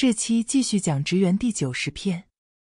这期继续讲职员第九十篇。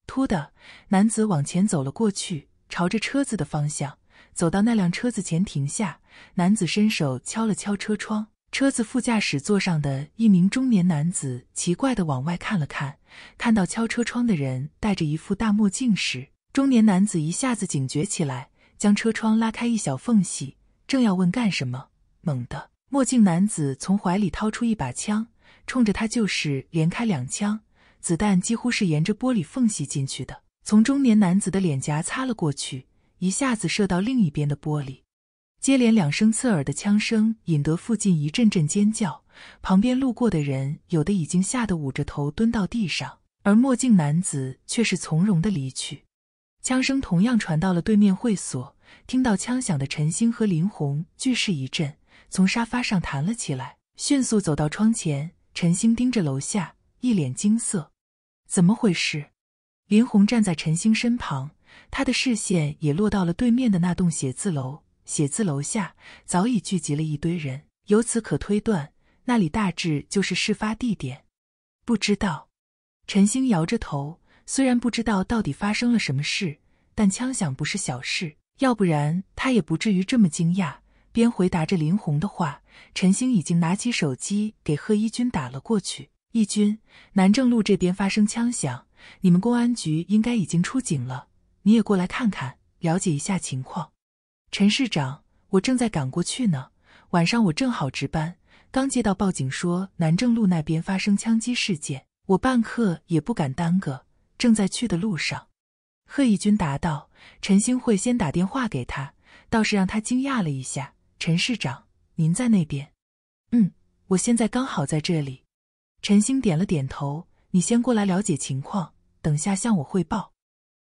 突的，男子往前走了过去，朝着车子的方向走到那辆车子前停下。男子伸手敲了敲车窗，车子副驾驶座上的一名中年男子奇怪的往外看了看，看到敲车窗的人戴着一副大墨镜时，中年男子一下子警觉起来，将车窗拉开一小缝隙，正要问干什么，猛的，墨镜男子从怀里掏出一把枪。冲着他就是连开两枪，子弹几乎是沿着玻璃缝隙进去的，从中年男子的脸颊擦了过去，一下子射到另一边的玻璃。接连两声刺耳的枪声，引得附近一阵阵尖叫。旁边路过的人有的已经吓得捂着头蹲到地上，而墨镜男子却是从容的离去。枪声同样传到了对面会所，听到枪响的陈星和林红俱是一震，从沙发上弹了起来，迅速走到窗前。陈星盯着楼下，一脸惊色，怎么回事？林红站在陈星身旁，他的视线也落到了对面的那栋写字楼。写字楼下早已聚集了一堆人，由此可推断，那里大致就是事发地点。不知道，陈星摇着头，虽然不知道到底发生了什么事，但枪响不是小事，要不然他也不至于这么惊讶。边回答着林红的话，陈星已经拿起手机给贺一军打了过去。一军，南正路这边发生枪响，你们公安局应该已经出警了，你也过来看看，了解一下情况。陈市长，我正在赶过去呢。晚上我正好值班，刚接到报警说南正路那边发生枪击事件，我半刻也不敢耽搁，正在去的路上。贺一军答道：“陈星会先打电话给他，倒是让他惊讶了一下。”陈市长，您在那边？嗯，我现在刚好在这里。陈星点了点头，你先过来了解情况，等下向我汇报。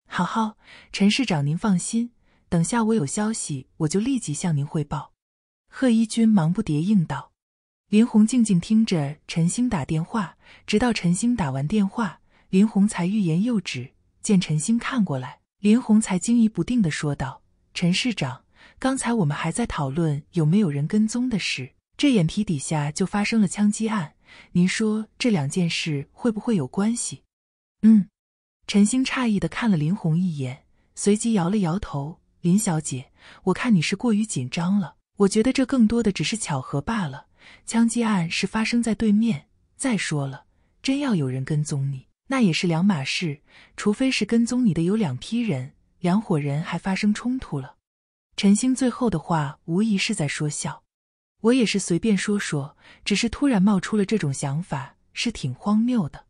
好，好，陈市长您放心，等下我有消息我就立即向您汇报。贺一军忙不迭应道。林红静静听着陈星打电话，直到陈星打完电话，林红才欲言又止。见陈星看过来，林红才惊疑不定的说道：“陈市长。”刚才我们还在讨论有没有人跟踪的事，这眼皮底下就发生了枪击案。您说这两件事会不会有关系？嗯，陈星诧异的看了林红一眼，随即摇了摇头。林小姐，我看你是过于紧张了。我觉得这更多的只是巧合罢了。枪击案是发生在对面。再说了，真要有人跟踪你，那也是两码事。除非是跟踪你的有两批人，两伙人还发生冲突了。陈星最后的话无疑是在说笑，我也是随便说说，只是突然冒出了这种想法，是挺荒谬的。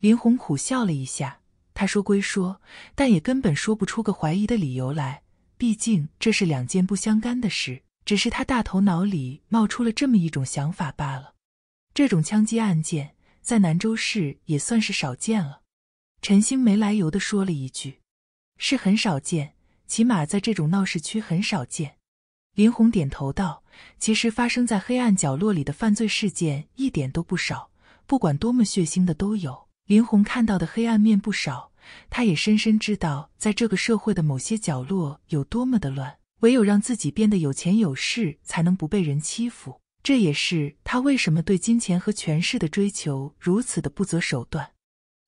林红苦笑了一下，他说归说，但也根本说不出个怀疑的理由来，毕竟这是两件不相干的事，只是他大头脑里冒出了这么一种想法罢了。这种枪击案件在南州市也算是少见了。陈星没来由的说了一句：“是很少见。”起码在这种闹市区很少见。林红点头道：“其实发生在黑暗角落里的犯罪事件一点都不少，不管多么血腥的都有。”林红看到的黑暗面不少，他也深深知道，在这个社会的某些角落有多么的乱。唯有让自己变得有钱有势，才能不被人欺负。这也是他为什么对金钱和权势的追求如此的不择手段。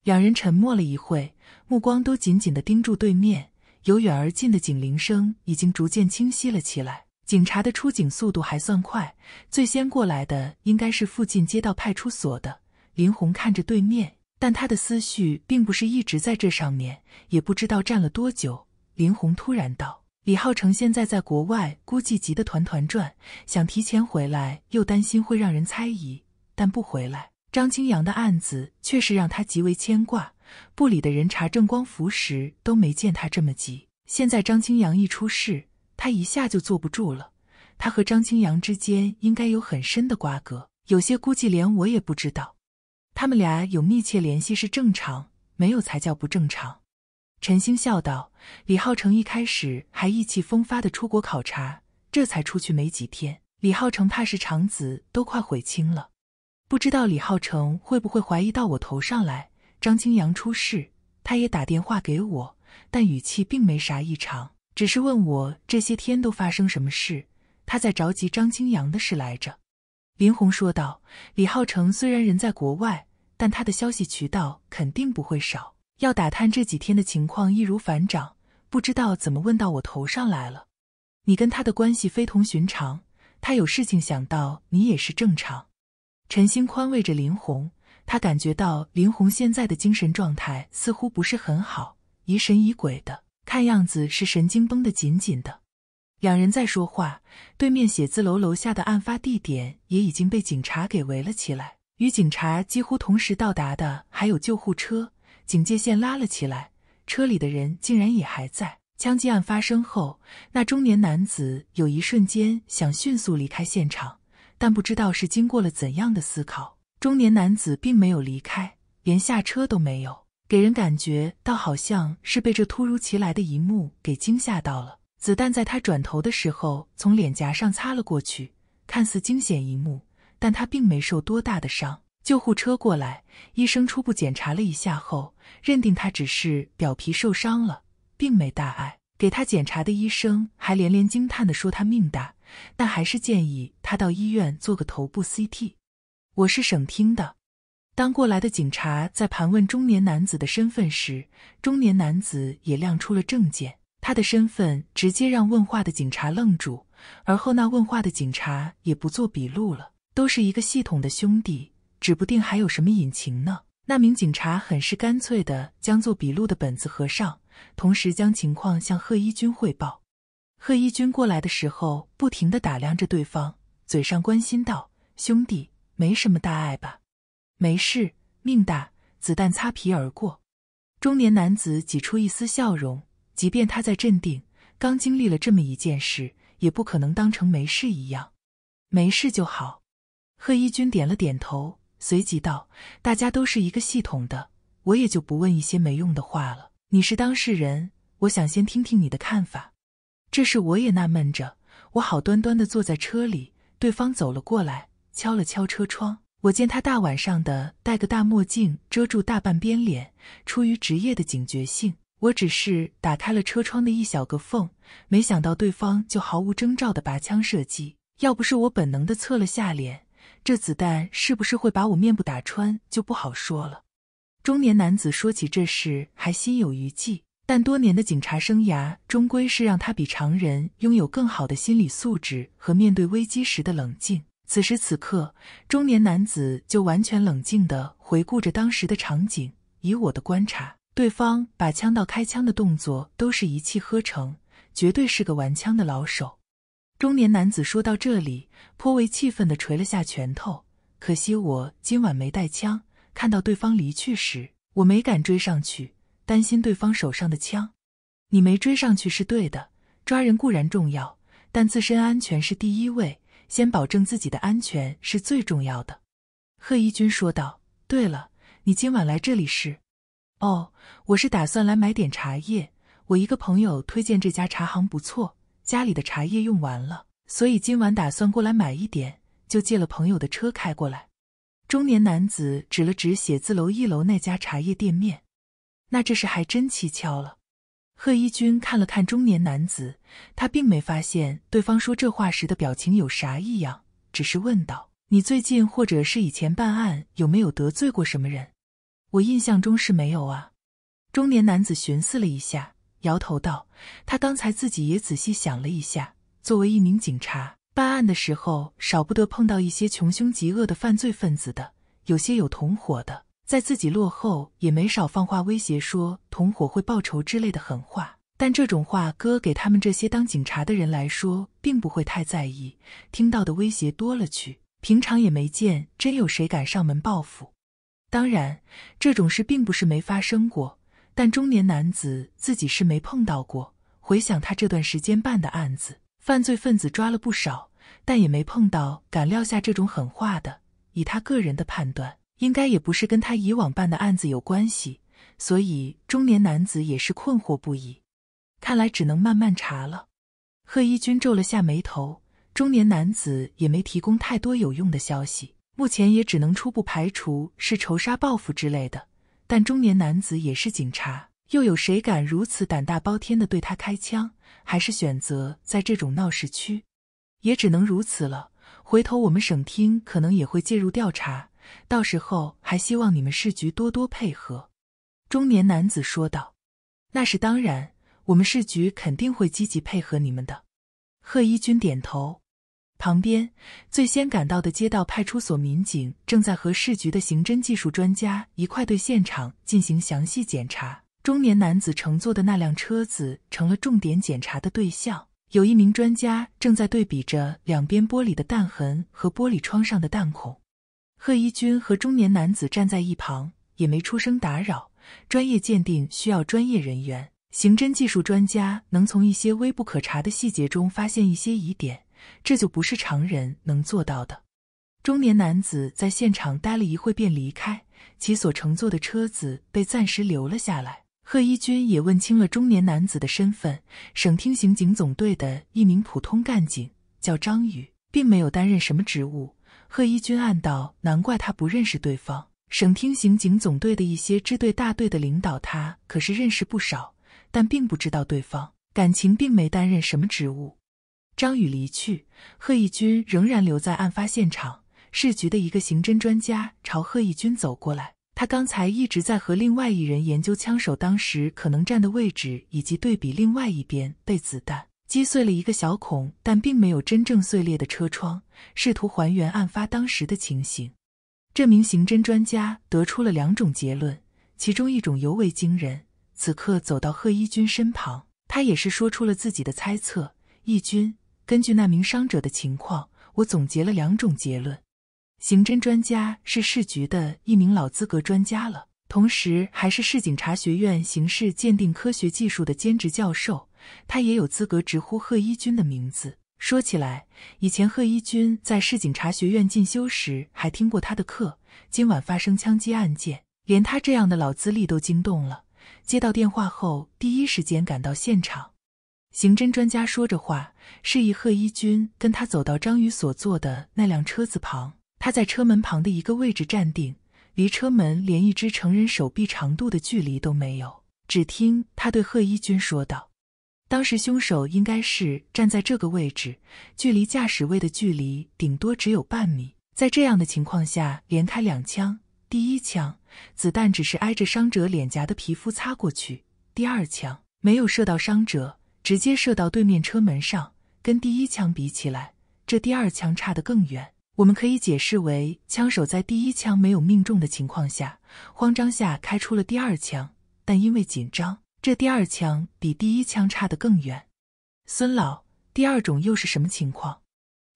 两人沉默了一会，目光都紧紧的盯住对面。由远而近的警铃声已经逐渐清晰了起来。警察的出警速度还算快，最先过来的应该是附近街道派出所的。林红看着对面，但他的思绪并不是一直在这上面，也不知道站了多久。林红突然道：“李浩成现在在国外，估计急得团团转，想提前回来，又担心会让人猜疑。但不回来，张清扬的案子确实让他极为牵挂。”部里的人查郑光福时都没见他这么急，现在张清扬一出事，他一下就坐不住了。他和张清扬之间应该有很深的瓜葛，有些估计连我也不知道。他们俩有密切联系是正常，没有才叫不正常。陈星笑道：“李浩成一开始还意气风发的出国考察，这才出去没几天，李浩成怕是肠子都快悔青了。不知道李浩成会不会怀疑到我头上来？”张清阳出事，他也打电话给我，但语气并没啥异常，只是问我这些天都发生什么事。他在着急张清阳的事来着。”林红说道。“李浩成虽然人在国外，但他的消息渠道肯定不会少，要打探这几天的情况易如反掌。不知道怎么问到我头上来了。你跟他的关系非同寻常，他有事情想到你也是正常。”陈星宽慰着林红，他感觉到林红现在的精神状态似乎不是很好，疑神疑鬼的，看样子是神经绷得紧紧的。两人在说话，对面写字楼楼下的案发地点也已经被警察给围了起来。与警察几乎同时到达的还有救护车，警戒线拉了起来，车里的人竟然也还在。枪击案发生后，那中年男子有一瞬间想迅速离开现场，但不知道是经过了怎样的思考。中年男子并没有离开，连下车都没有，给人感觉到好像是被这突如其来的一幕给惊吓到了。子弹在他转头的时候从脸颊上擦了过去，看似惊险一幕，但他并没受多大的伤。救护车过来，医生初步检查了一下后，认定他只是表皮受伤了，并没大碍。给他检查的医生还连连惊叹地说他命大，但还是建议他到医院做个头部 CT。我是省厅的。当过来的警察在盘问中年男子的身份时，中年男子也亮出了证件。他的身份直接让问话的警察愣住，而后那问话的警察也不做笔录了。都是一个系统的兄弟，指不定还有什么隐情呢。那名警察很是干脆的将做笔录的本子合上，同时将情况向贺一军汇报。贺一军过来的时候，不停的打量着对方，嘴上关心道：“兄弟。”没什么大碍吧？没事，命大，子弹擦皮而过。中年男子挤出一丝笑容，即便他在镇定，刚经历了这么一件事，也不可能当成没事一样。没事就好。贺一军点了点头，随即道：“大家都是一个系统的，我也就不问一些没用的话了。你是当事人，我想先听听你的看法。”这事我也纳闷着，我好端端的坐在车里，对方走了过来。敲了敲车窗，我见他大晚上的戴个大墨镜遮住大半边脸，出于职业的警觉性，我只是打开了车窗的一小个缝，没想到对方就毫无征兆的拔枪射击。要不是我本能的侧了下脸，这子弹是不是会把我面部打穿就不好说了。中年男子说起这事还心有余悸，但多年的警察生涯终归是让他比常人拥有更好的心理素质和面对危机时的冷静。此时此刻，中年男子就完全冷静地回顾着当时的场景。以我的观察，对方把枪到开枪的动作都是一气呵成，绝对是个玩枪的老手。中年男子说到这里，颇为气愤地捶了下拳头。可惜我今晚没带枪，看到对方离去时，我没敢追上去，担心对方手上的枪。你没追上去是对的，抓人固然重要，但自身安全是第一位。先保证自己的安全是最重要的，贺一军说道。对了，你今晚来这里是？哦，我是打算来买点茶叶。我一个朋友推荐这家茶行不错，家里的茶叶用完了，所以今晚打算过来买一点，就借了朋友的车开过来。中年男子指了指写字楼一楼那家茶叶店面。那这事还真蹊跷了。贺一军看了看中年男子，他并没发现对方说这话时的表情有啥异样，只是问道：“你最近或者是以前办案有没有得罪过什么人？”“我印象中是没有啊。”中年男子寻思了一下，摇头道：“他刚才自己也仔细想了一下，作为一名警察，办案的时候少不得碰到一些穷凶极恶的犯罪分子的，有些有同伙的。”在自己落后，也没少放话威胁，说同伙会报仇之类的狠话。但这种话，搁给他们这些当警察的人来说，并不会太在意。听到的威胁多了去，平常也没见真有谁敢上门报复。当然，这种事并不是没发生过，但中年男子自己是没碰到过。回想他这段时间办的案子，犯罪分子抓了不少，但也没碰到敢撂下这种狠话的。以他个人的判断。应该也不是跟他以往办的案子有关系，所以中年男子也是困惑不已。看来只能慢慢查了。贺一军皱了下眉头，中年男子也没提供太多有用的消息，目前也只能初步排除是仇杀、报复之类的。但中年男子也是警察，又有谁敢如此胆大包天的对他开枪？还是选择在这种闹市区？也只能如此了。回头我们省厅可能也会介入调查。到时候还希望你们市局多多配合。”中年男子说道，“那是当然，我们市局肯定会积极配合你们的。”贺一军点头。旁边最先赶到的街道派出所民警正在和市局的刑侦技术专家一块对现场进行详细检查。中年男子乘坐的那辆车子成了重点检查的对象，有一名专家正在对比着两边玻璃的弹痕和玻璃窗上的弹孔。贺一军和中年男子站在一旁，也没出声打扰。专业鉴定需要专业人员，刑侦技术专家能从一些微不可察的细节中发现一些疑点，这就不是常人能做到的。中年男子在现场待了一会，便离开。其所乘坐的车子被暂时留了下来。贺一军也问清了中年男子的身份，省厅刑警总队的一名普通干警，叫张宇，并没有担任什么职务。贺一军暗道，难怪他不认识对方。省厅刑警总队的一些支队、大队的领导，他可是认识不少，但并不知道对方感情，并没担任什么职务。张宇离去，贺一军仍然留在案发现场。市局的一个刑侦专家朝贺一军走过来，他刚才一直在和另外一人研究枪手当时可能站的位置，以及对比另外一边被子弹。击碎了一个小孔，但并没有真正碎裂的车窗，试图还原案发当时的情形。这名刑侦专家得出了两种结论，其中一种尤为惊人。此刻走到贺一军身旁，他也是说出了自己的猜测。一军，根据那名伤者的情况，我总结了两种结论。刑侦专家是市局的一名老资格专家了，同时还是市警察学院刑事鉴定科学技术的兼职教授。他也有资格直呼贺一军的名字。说起来，以前贺一军在市警察学院进修时，还听过他的课。今晚发生枪击案件，连他这样的老资历都惊动了。接到电话后，第一时间赶到现场。刑侦专家说着话，示意贺一军跟他走到张宇所坐的那辆车子旁。他在车门旁的一个位置站定，离车门连一只成人手臂长度的距离都没有。只听他对贺一军说道。当时凶手应该是站在这个位置，距离驾驶位的距离顶多只有半米。在这样的情况下，连开两枪，第一枪子弹只是挨着伤者脸颊的皮肤擦过去；第二枪没有射到伤者，直接射到对面车门上。跟第一枪比起来，这第二枪差得更远。我们可以解释为，枪手在第一枪没有命中的情况下，慌张下开出了第二枪，但因为紧张。这第二枪比第一枪差得更远，孙老，第二种又是什么情况？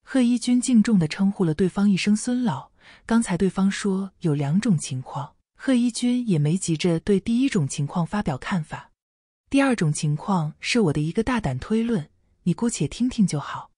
贺一军敬重地称呼了对方一声“孙老”。刚才对方说有两种情况，贺一军也没急着对第一种情况发表看法。第二种情况是我的一个大胆推论，你姑且听听就好。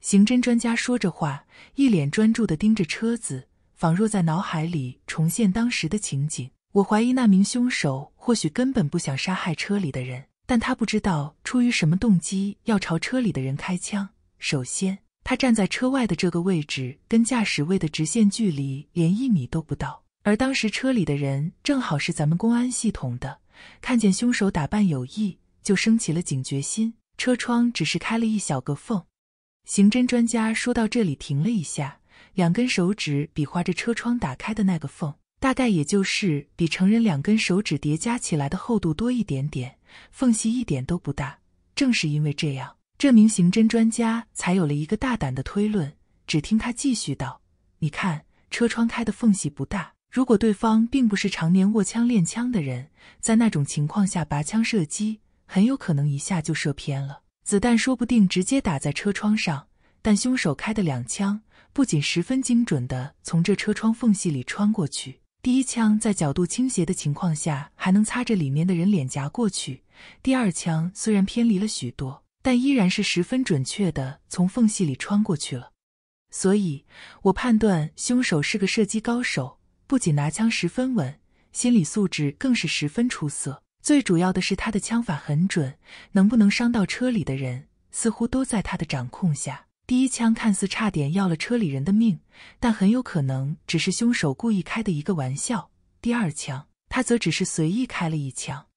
刑侦专家说着话，一脸专注地盯着车子，仿若在脑海里重现当时的情景。我怀疑那名凶手。或许根本不想杀害车里的人，但他不知道出于什么动机要朝车里的人开枪。首先，他站在车外的这个位置，跟驾驶位的直线距离连一米都不到。而当时车里的人正好是咱们公安系统的，看见凶手打扮有异，就升起了警觉心。车窗只是开了一小个缝。刑侦专家说到这里停了一下，两根手指比划着车窗打开的那个缝。大概也就是比成人两根手指叠加起来的厚度多一点点，缝隙一点都不大。正是因为这样，这名刑侦专家才有了一个大胆的推论。只听他继续道：“你看，车窗开的缝隙不大，如果对方并不是常年握枪练枪的人，在那种情况下拔枪射击，很有可能一下就射偏了，子弹说不定直接打在车窗上。但凶手开的两枪，不仅十分精准地从这车窗缝隙里穿过去。”第一枪在角度倾斜的情况下，还能擦着里面的人脸颊过去；第二枪虽然偏离了许多，但依然是十分准确的，从缝隙里穿过去了。所以，我判断凶手是个射击高手，不仅拿枪十分稳，心理素质更是十分出色。最主要的是他的枪法很准，能不能伤到车里的人，似乎都在他的掌控下。第一枪看似差点要了车里人的命，但很有可能只是凶手故意开的一个玩笑。第二枪，他则只是随意开了一枪。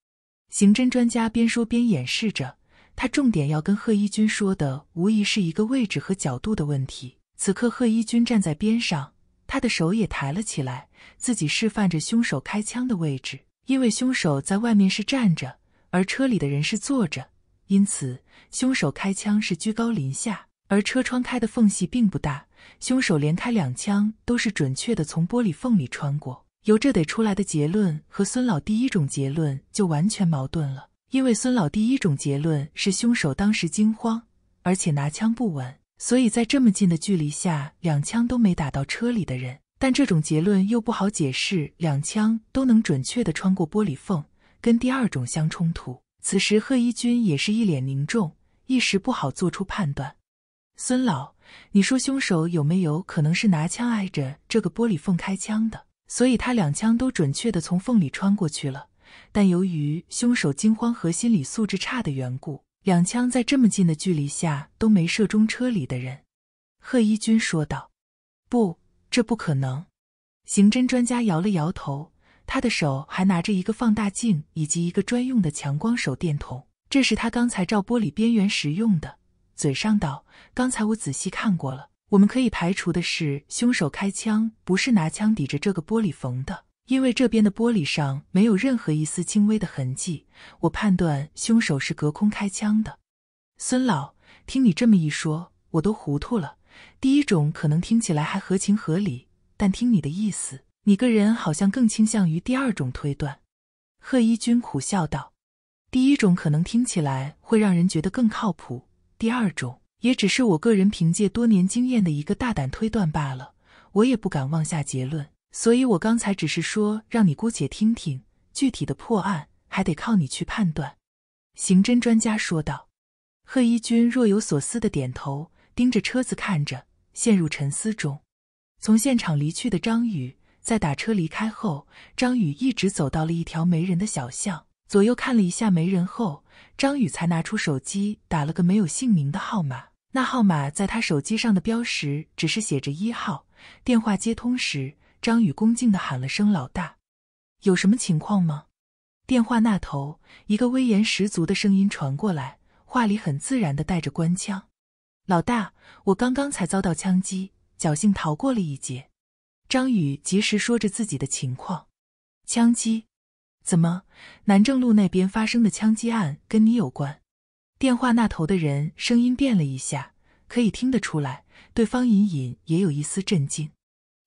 刑侦专家边说边演示着，他重点要跟贺一军说的，无疑是一个位置和角度的问题。此刻，贺一军站在边上，他的手也抬了起来，自己示范着凶手开枪的位置。因为凶手在外面是站着，而车里的人是坐着，因此凶手开枪是居高临下。而车窗开的缝隙并不大，凶手连开两枪都是准确的从玻璃缝里穿过。由这得出来的结论和孙老第一种结论就完全矛盾了，因为孙老第一种结论是凶手当时惊慌，而且拿枪不稳，所以在这么近的距离下两枪都没打到车里的人。但这种结论又不好解释两枪都能准确的穿过玻璃缝，跟第二种相冲突。此时贺一军也是一脸凝重，一时不好做出判断。孙老，你说凶手有没有可能是拿枪挨着这个玻璃缝开枪的？所以他两枪都准确的从缝里穿过去了。但由于凶手惊慌和心理素质差的缘故，两枪在这么近的距离下都没射中车里的人。”贺一军说道。“不，这不可能。”刑侦专家摇了摇头，他的手还拿着一个放大镜以及一个专用的强光手电筒，这是他刚才照玻璃边缘时用的。嘴上道：“刚才我仔细看过了，我们可以排除的是凶手开枪不是拿枪抵着这个玻璃缝的，因为这边的玻璃上没有任何一丝轻微的痕迹。我判断凶手是隔空开枪的。”孙老，听你这么一说，我都糊涂了。第一种可能听起来还合情合理，但听你的意思，你个人好像更倾向于第二种推断。”贺一军苦笑道：“第一种可能听起来会让人觉得更靠谱。”第二种，也只是我个人凭借多年经验的一个大胆推断罢了，我也不敢妄下结论，所以我刚才只是说让你姑且听听，具体的破案还得靠你去判断。”刑侦专家说道。贺一军若有所思的点头，盯着车子看着，陷入沉思中。从现场离去的张宇，在打车离开后，张宇一直走到了一条没人的小巷。左右看了一下没人后，张宇才拿出手机打了个没有姓名的号码。那号码在他手机上的标识只是写着“一号”。电话接通时，张宇恭敬的喊了声“老大”，有什么情况吗？电话那头一个威严十足的声音传过来，话里很自然的带着官腔：“老大，我刚刚才遭到枪击，侥幸逃过了一劫。”张宇及时说着自己的情况，枪击。怎么，南正路那边发生的枪击案跟你有关？电话那头的人声音变了一下，可以听得出来，对方隐隐也有一丝震惊。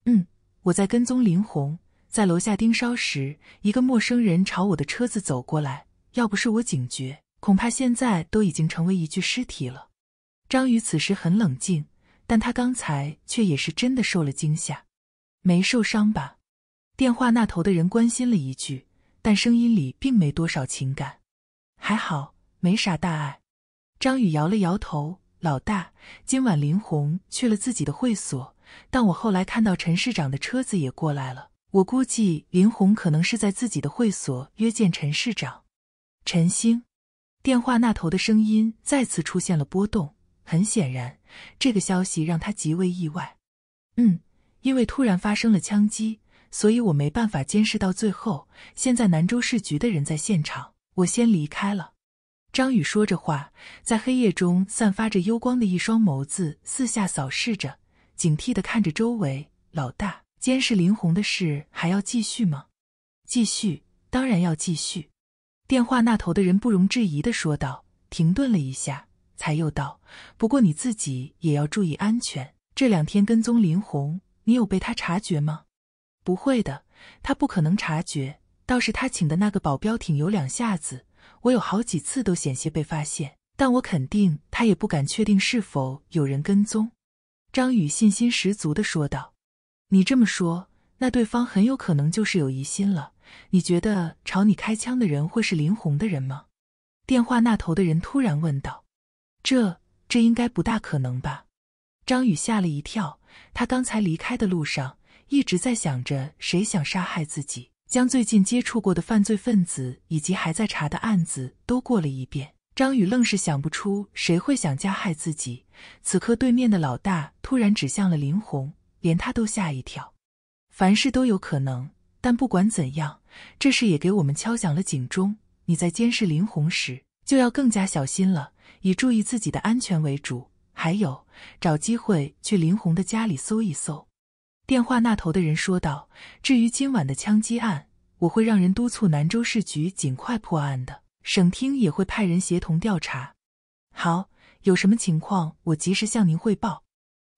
嗯，我在跟踪林红，在楼下盯梢时，一个陌生人朝我的车子走过来，要不是我警觉，恐怕现在都已经成为一具尸体了。张宇此时很冷静，但他刚才却也是真的受了惊吓，没受伤吧？电话那头的人关心了一句。但声音里并没多少情感，还好没啥大碍。张宇摇了摇头：“老大，今晚林红去了自己的会所，但我后来看到陈市长的车子也过来了，我估计林红可能是在自己的会所约见陈市长。”陈星，电话那头的声音再次出现了波动，很显然，这个消息让他极为意外。嗯，因为突然发生了枪击。所以，我没办法监视到最后。现在南州市局的人在现场，我先离开了。”张宇说着话，在黑夜中散发着幽光的一双眸子四下扫视着，警惕的看着周围。老大，监视林红的事还要继续吗？继续，当然要继续。”电话那头的人不容置疑的说道，停顿了一下，才又道：“不过你自己也要注意安全。这两天跟踪林红，你有被他察觉吗？”不会的，他不可能察觉。倒是他请的那个保镖挺有两下子，我有好几次都险些被发现。但我肯定，他也不敢确定是否有人跟踪。张宇信心十足的说道：“你这么说，那对方很有可能就是有疑心了。你觉得朝你开枪的人会是林红的人吗？”电话那头的人突然问道：“这……这应该不大可能吧？”张宇吓了一跳，他刚才离开的路上。一直在想着谁想杀害自己，将最近接触过的犯罪分子以及还在查的案子都过了一遍。张宇愣是想不出谁会想加害自己。此刻，对面的老大突然指向了林红，连他都吓一跳。凡事都有可能，但不管怎样，这事也给我们敲响了警钟。你在监视林红时，就要更加小心了，以注意自己的安全为主。还有，找机会去林红的家里搜一搜。电话那头的人说道：“至于今晚的枪击案，我会让人督促南州市局尽快破案的，省厅也会派人协同调查。好，有什么情况，我及时向您汇报。”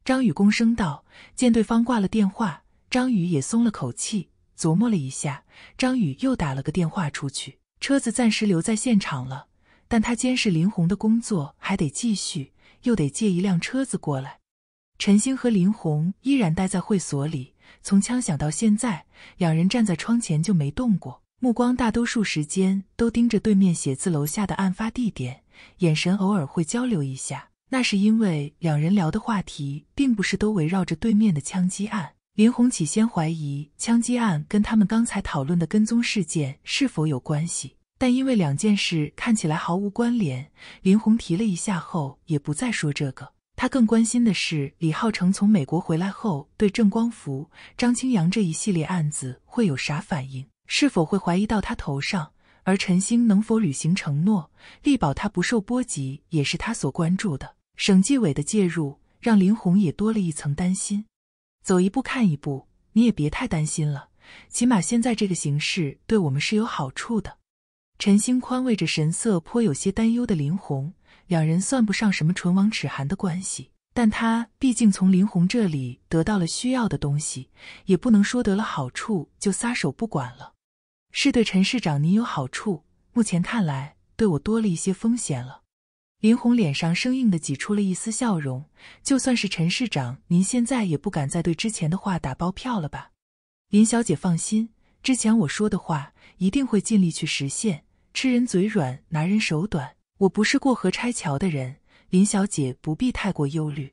张宇躬声道。见对方挂了电话，张宇也松了口气。琢磨了一下，张宇又打了个电话出去。车子暂时留在现场了，但他监视林红的工作还得继续，又得借一辆车子过来。陈星和林红依然待在会所里，从枪响到现在，两人站在窗前就没动过，目光大多数时间都盯着对面写字楼下的案发地点，眼神偶尔会交流一下。那是因为两人聊的话题并不是都围绕着对面的枪击案。林红起先怀疑枪击案跟他们刚才讨论的跟踪事件是否有关系，但因为两件事看起来毫无关联，林红提了一下后也不再说这个。他更关心的是李浩成从美国回来后对郑光福、张清扬这一系列案子会有啥反应，是否会怀疑到他头上？而陈星能否履行承诺，力保他不受波及，也是他所关注的。省纪委的介入让林红也多了一层担心。走一步看一步，你也别太担心了，起码现在这个形势对我们是有好处的。陈星宽慰着，神色颇有些担忧的林红。两人算不上什么唇亡齿寒的关系，但他毕竟从林红这里得到了需要的东西，也不能说得了好处就撒手不管了。是对陈市长您有好处，目前看来对我多了一些风险了。林红脸上生硬的挤出了一丝笑容，就算是陈市长您现在也不敢再对之前的话打包票了吧？林小姐放心，之前我说的话一定会尽力去实现。吃人嘴软，拿人手短。我不是过河拆桥的人，林小姐不必太过忧虑。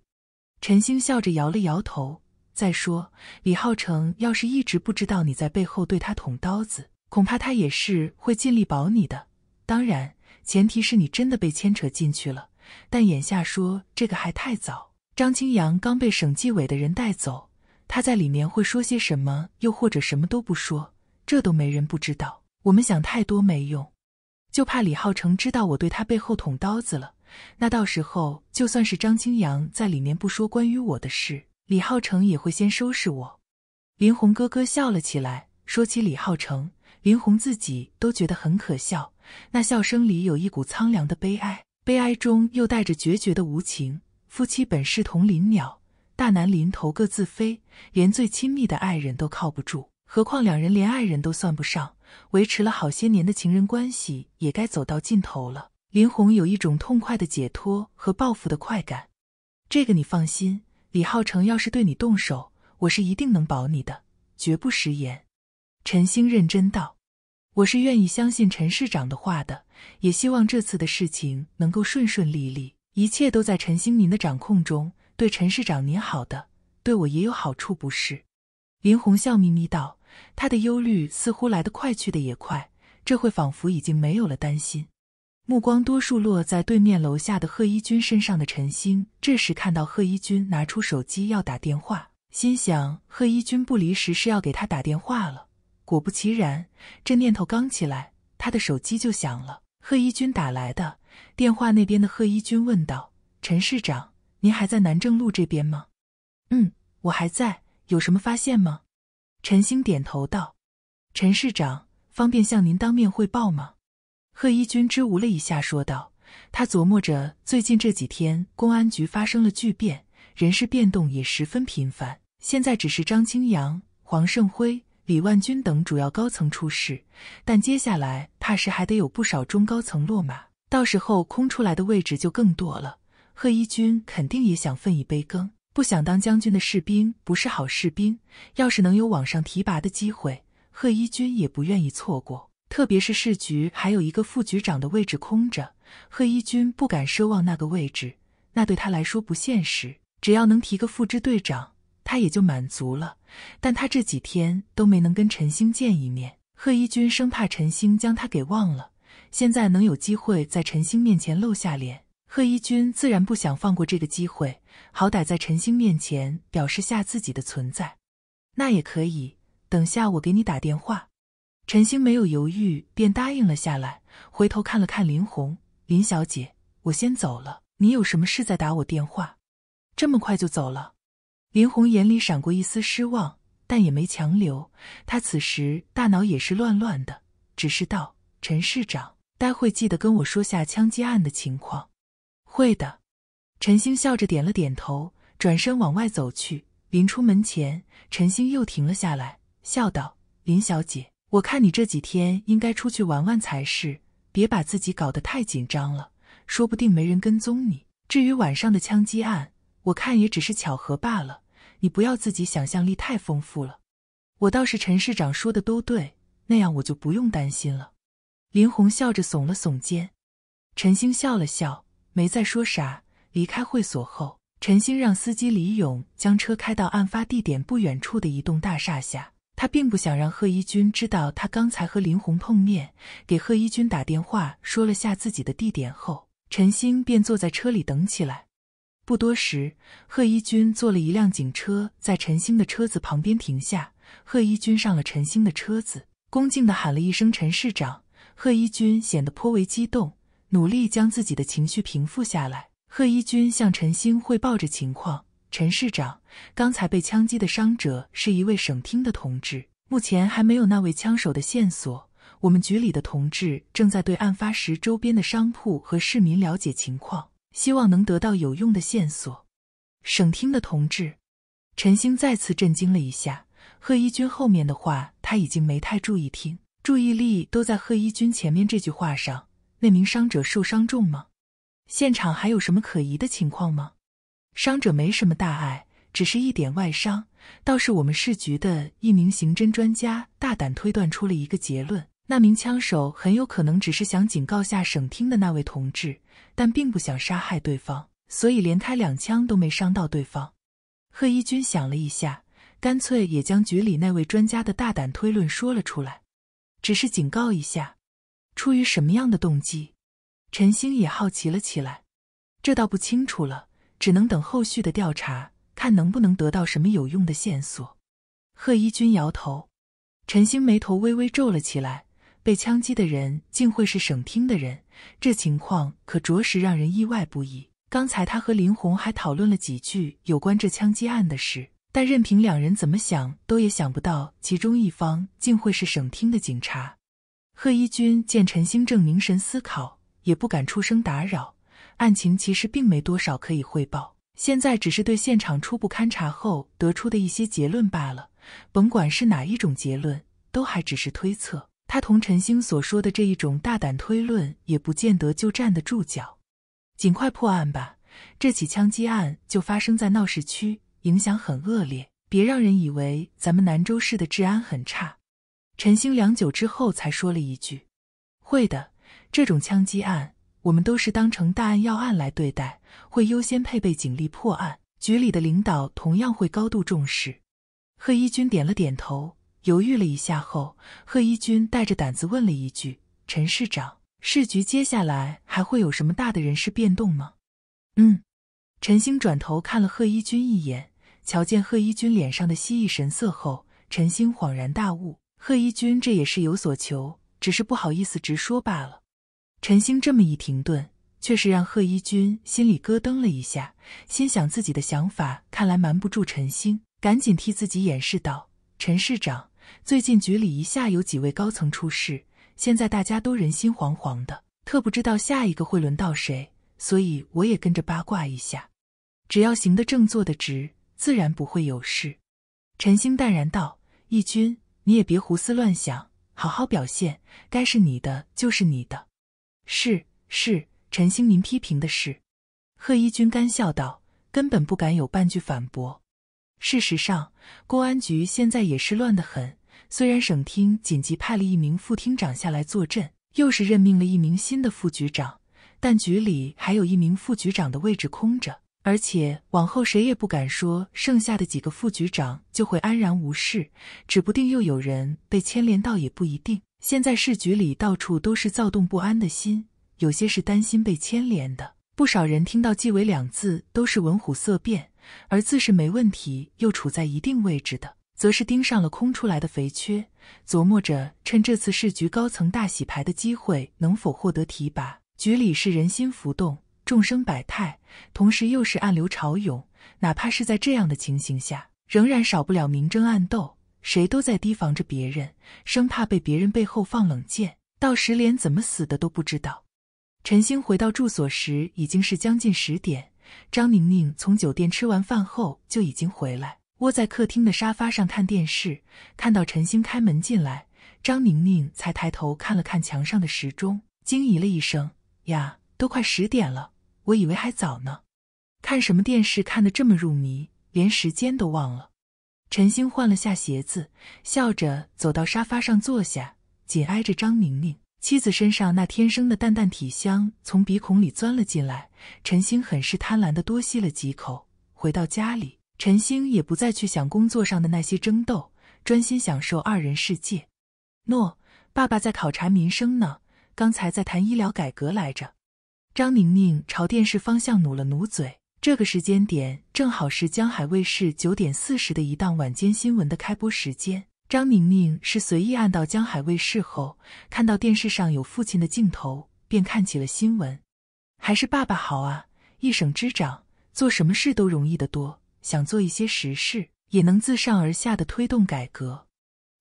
陈星笑着摇了摇头。再说，李浩成要是一直不知道你在背后对他捅刀子，恐怕他也是会尽力保你的。当然，前提是你真的被牵扯进去了。但眼下说这个还太早。张清扬刚被省纪委的人带走，他在里面会说些什么，又或者什么都不说，这都没人不知道。我们想太多没用。就怕李浩成知道我对他背后捅刀子了，那到时候就算是张清扬在里面不说关于我的事，李浩成也会先收拾我。林红咯咯笑了起来，说起李浩成，林红自己都觉得很可笑。那笑声里有一股苍凉的悲哀，悲哀中又带着决绝的无情。夫妻本是同林鸟，大难临头各自飞，连最亲密的爱人都靠不住，何况两人连爱人都算不上。维持了好些年的情人关系也该走到尽头了。林红有一种痛快的解脱和报复的快感。这个你放心，李浩成要是对你动手，我是一定能保你的，绝不食言。陈星认真道：“我是愿意相信陈市长的话的，也希望这次的事情能够顺顺利利，一切都在陈星您的掌控中。对陈市长您好的，对我也有好处，不是？”林红笑眯眯道。他的忧虑似乎来得快，去的也快，这会仿佛已经没有了担心。目光多数落在对面楼下的贺一军身上的陈星，这时看到贺一军拿出手机要打电话，心想贺一军不离时是要给他打电话了。果不其然，这念头刚起来，他的手机就响了。贺一军打来的，电话那边的贺一军问道：“陈市长，您还在南正路这边吗？”“嗯，我还在，有什么发现吗？”陈星点头道：“陈市长，方便向您当面汇报吗？”贺一军支吾了一下，说道：“他琢磨着，最近这几天公安局发生了巨变，人事变动也十分频繁。现在只是张清扬、黄胜辉、李万军等主要高层出事，但接下来怕是还得有不少中高层落马，到时候空出来的位置就更多了。贺一军肯定也想分一杯羹。”不想当将军的士兵不是好士兵。要是能有往上提拔的机会，贺一军也不愿意错过。特别是市局还有一个副局长的位置空着，贺一军不敢奢望那个位置，那对他来说不现实。只要能提个副支队长，他也就满足了。但他这几天都没能跟陈星见一面，贺一军生怕陈星将他给忘了。现在能有机会在陈星面前露下脸。贺一军自然不想放过这个机会，好歹在陈星面前表示下自己的存在。那也可以，等下我给你打电话。陈星没有犹豫，便答应了下来，回头看了看林红，林小姐，我先走了，你有什么事再打我电话。这么快就走了？林红眼里闪过一丝失望，但也没强留。她此时大脑也是乱乱的，只是道：“陈市长，待会记得跟我说下枪击案的情况。”会的，陈星笑着点了点头，转身往外走去。临出门前，陈星又停了下来，笑道：“林小姐，我看你这几天应该出去玩玩才是，别把自己搞得太紧张了。说不定没人跟踪你。至于晚上的枪击案，我看也只是巧合罢了。你不要自己想象力太丰富了。”“我倒是，陈市长说的都对，那样我就不用担心了。”林红笑着耸了耸肩。陈星笑了笑。没再说啥，离开会所后，陈星让司机李勇将车开到案发地点不远处的一栋大厦下。他并不想让贺一军知道他刚才和林红碰面，给贺一军打电话说了下自己的地点后，陈星便坐在车里等起来。不多时，贺一军坐了一辆警车，在陈星的车子旁边停下。贺一军上了陈星的车子，恭敬地喊了一声“陈市长”。贺一军显得颇为激动。努力将自己的情绪平复下来。贺一军向陈星汇报着情况：陈市长刚才被枪击的伤者是一位省厅的同志，目前还没有那位枪手的线索。我们局里的同志正在对案发时周边的商铺和市民了解情况，希望能得到有用的线索。省厅的同志，陈星再次震惊了一下。贺一军后面的话他已经没太注意听，注意力都在贺一军前面这句话上。那名伤者受伤重吗？现场还有什么可疑的情况吗？伤者没什么大碍，只是一点外伤。倒是我们市局的一名刑侦专家大胆推断出了一个结论：那名枪手很有可能只是想警告下省厅的那位同志，但并不想杀害对方，所以连开两枪都没伤到对方。贺一军想了一下，干脆也将局里那位专家的大胆推论说了出来，只是警告一下。出于什么样的动机，陈星也好奇了起来。这倒不清楚了，只能等后续的调查，看能不能得到什么有用的线索。贺一军摇头，陈星眉头微微皱了起来。被枪击的人竟会是省厅的人，这情况可着实让人意外不已。刚才他和林红还讨论了几句有关这枪击案的事，但任凭两人怎么想，都也想不到其中一方竟会是省厅的警察。贺一军见陈星正凝神思考，也不敢出声打扰。案情其实并没多少可以汇报，现在只是对现场初步勘查后得出的一些结论罢了。甭管是哪一种结论，都还只是推测。他同陈星所说的这一种大胆推论，也不见得就站得住脚。尽快破案吧，这起枪击案就发生在闹市区，影响很恶劣，别让人以为咱们兰州市的治安很差。陈星良久之后才说了一句：“会的，这种枪击案，我们都是当成大案要案来对待，会优先配备警力破案。局里的领导同样会高度重视。”贺一军点了点头，犹豫了一下后，贺一军带着胆子问了一句：“陈市长，市局接下来还会有什么大的人事变动吗？”“嗯。”陈星转头看了贺一军一眼，瞧见贺一军脸上的蜥蜴神色后，陈星恍然大悟。贺一军，这也是有所求，只是不好意思直说罢了。陈星这么一停顿，却是让贺一军心里咯噔了一下，心想自己的想法看来瞒不住陈星，赶紧替自己掩饰道：“陈市长，最近局里一下有几位高层出事，现在大家都人心惶惶的，特不知道下一个会轮到谁，所以我也跟着八卦一下。只要行得正，坐得直，自然不会有事。”陈星淡然道：“一军。”你也别胡思乱想，好好表现，该是你的就是你的。是是，陈星，您批评的是。贺一军干笑道，根本不敢有半句反驳。事实上，公安局现在也是乱得很。虽然省厅紧急派了一名副厅长下来坐镇，又是任命了一名新的副局长，但局里还有一名副局长的位置空着。而且往后谁也不敢说，剩下的几个副局长就会安然无事，指不定又有人被牵连到也不一定。现在市局里到处都是躁动不安的心，有些是担心被牵连的，不少人听到“纪委”两字都是闻虎色变；而自是没问题又处在一定位置的，则是盯上了空出来的肥缺，琢磨着趁这次市局高层大洗牌的机会能否获得提拔。局里是人心浮动。众生百态，同时又是暗流潮涌。哪怕是在这样的情形下，仍然少不了明争暗斗，谁都在提防着别人，生怕被别人背后放冷箭，到时连怎么死的都不知道。陈星回到住所时，已经是将近十点。张宁宁从酒店吃完饭后就已经回来，窝在客厅的沙发上看电视。看到陈星开门进来，张宁宁才抬头看了看墙上的时钟，惊疑了一声：“呀，都快十点了。”我以为还早呢，看什么电视看的这么入迷，连时间都忘了。陈星换了下鞋子，笑着走到沙发上坐下，紧挨着张宁宁妻子身上那天生的淡淡体香从鼻孔里钻了进来，陈星很是贪婪的多吸了几口。回到家里，陈星也不再去想工作上的那些争斗，专心享受二人世界。诺，爸爸在考察民生呢，刚才在谈医疗改革来着。张宁宁朝电视方向努了努嘴，这个时间点正好是江海卫视九点四十的一档晚间新闻的开播时间。张宁宁是随意按到江海卫视后，看到电视上有父亲的镜头，便看起了新闻。还是爸爸好啊，一省之长，做什么事都容易得多。想做一些实事，也能自上而下的推动改革。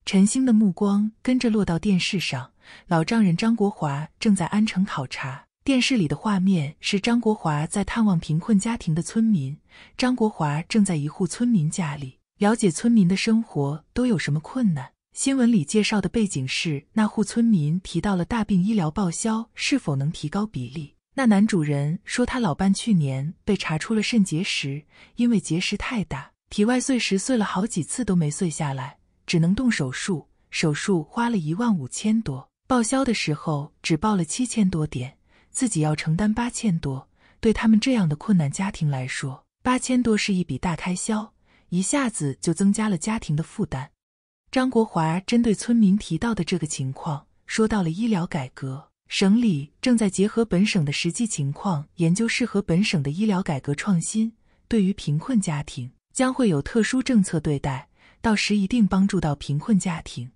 陈星的目光跟着落到电视上，老丈人张国华正在安城考察。电视里的画面是张国华在探望贫困家庭的村民。张国华正在一户村民家里了解村民的生活都有什么困难。新闻里介绍的背景是，那户村民提到了大病医疗报销是否能提高比例。那男主人说，他老伴去年被查出了肾结石，因为结石太大，体外碎石碎了好几次都没碎下来，只能动手术。手术花了一万五千多，报销的时候只报了七千多点。自己要承担八千多，对他们这样的困难家庭来说，八千多是一笔大开销，一下子就增加了家庭的负担。张国华针对村民提到的这个情况，说到了医疗改革，省里正在结合本省的实际情况，研究适合本省的医疗改革创新。对于贫困家庭，将会有特殊政策对待，到时一定帮助到贫困家庭。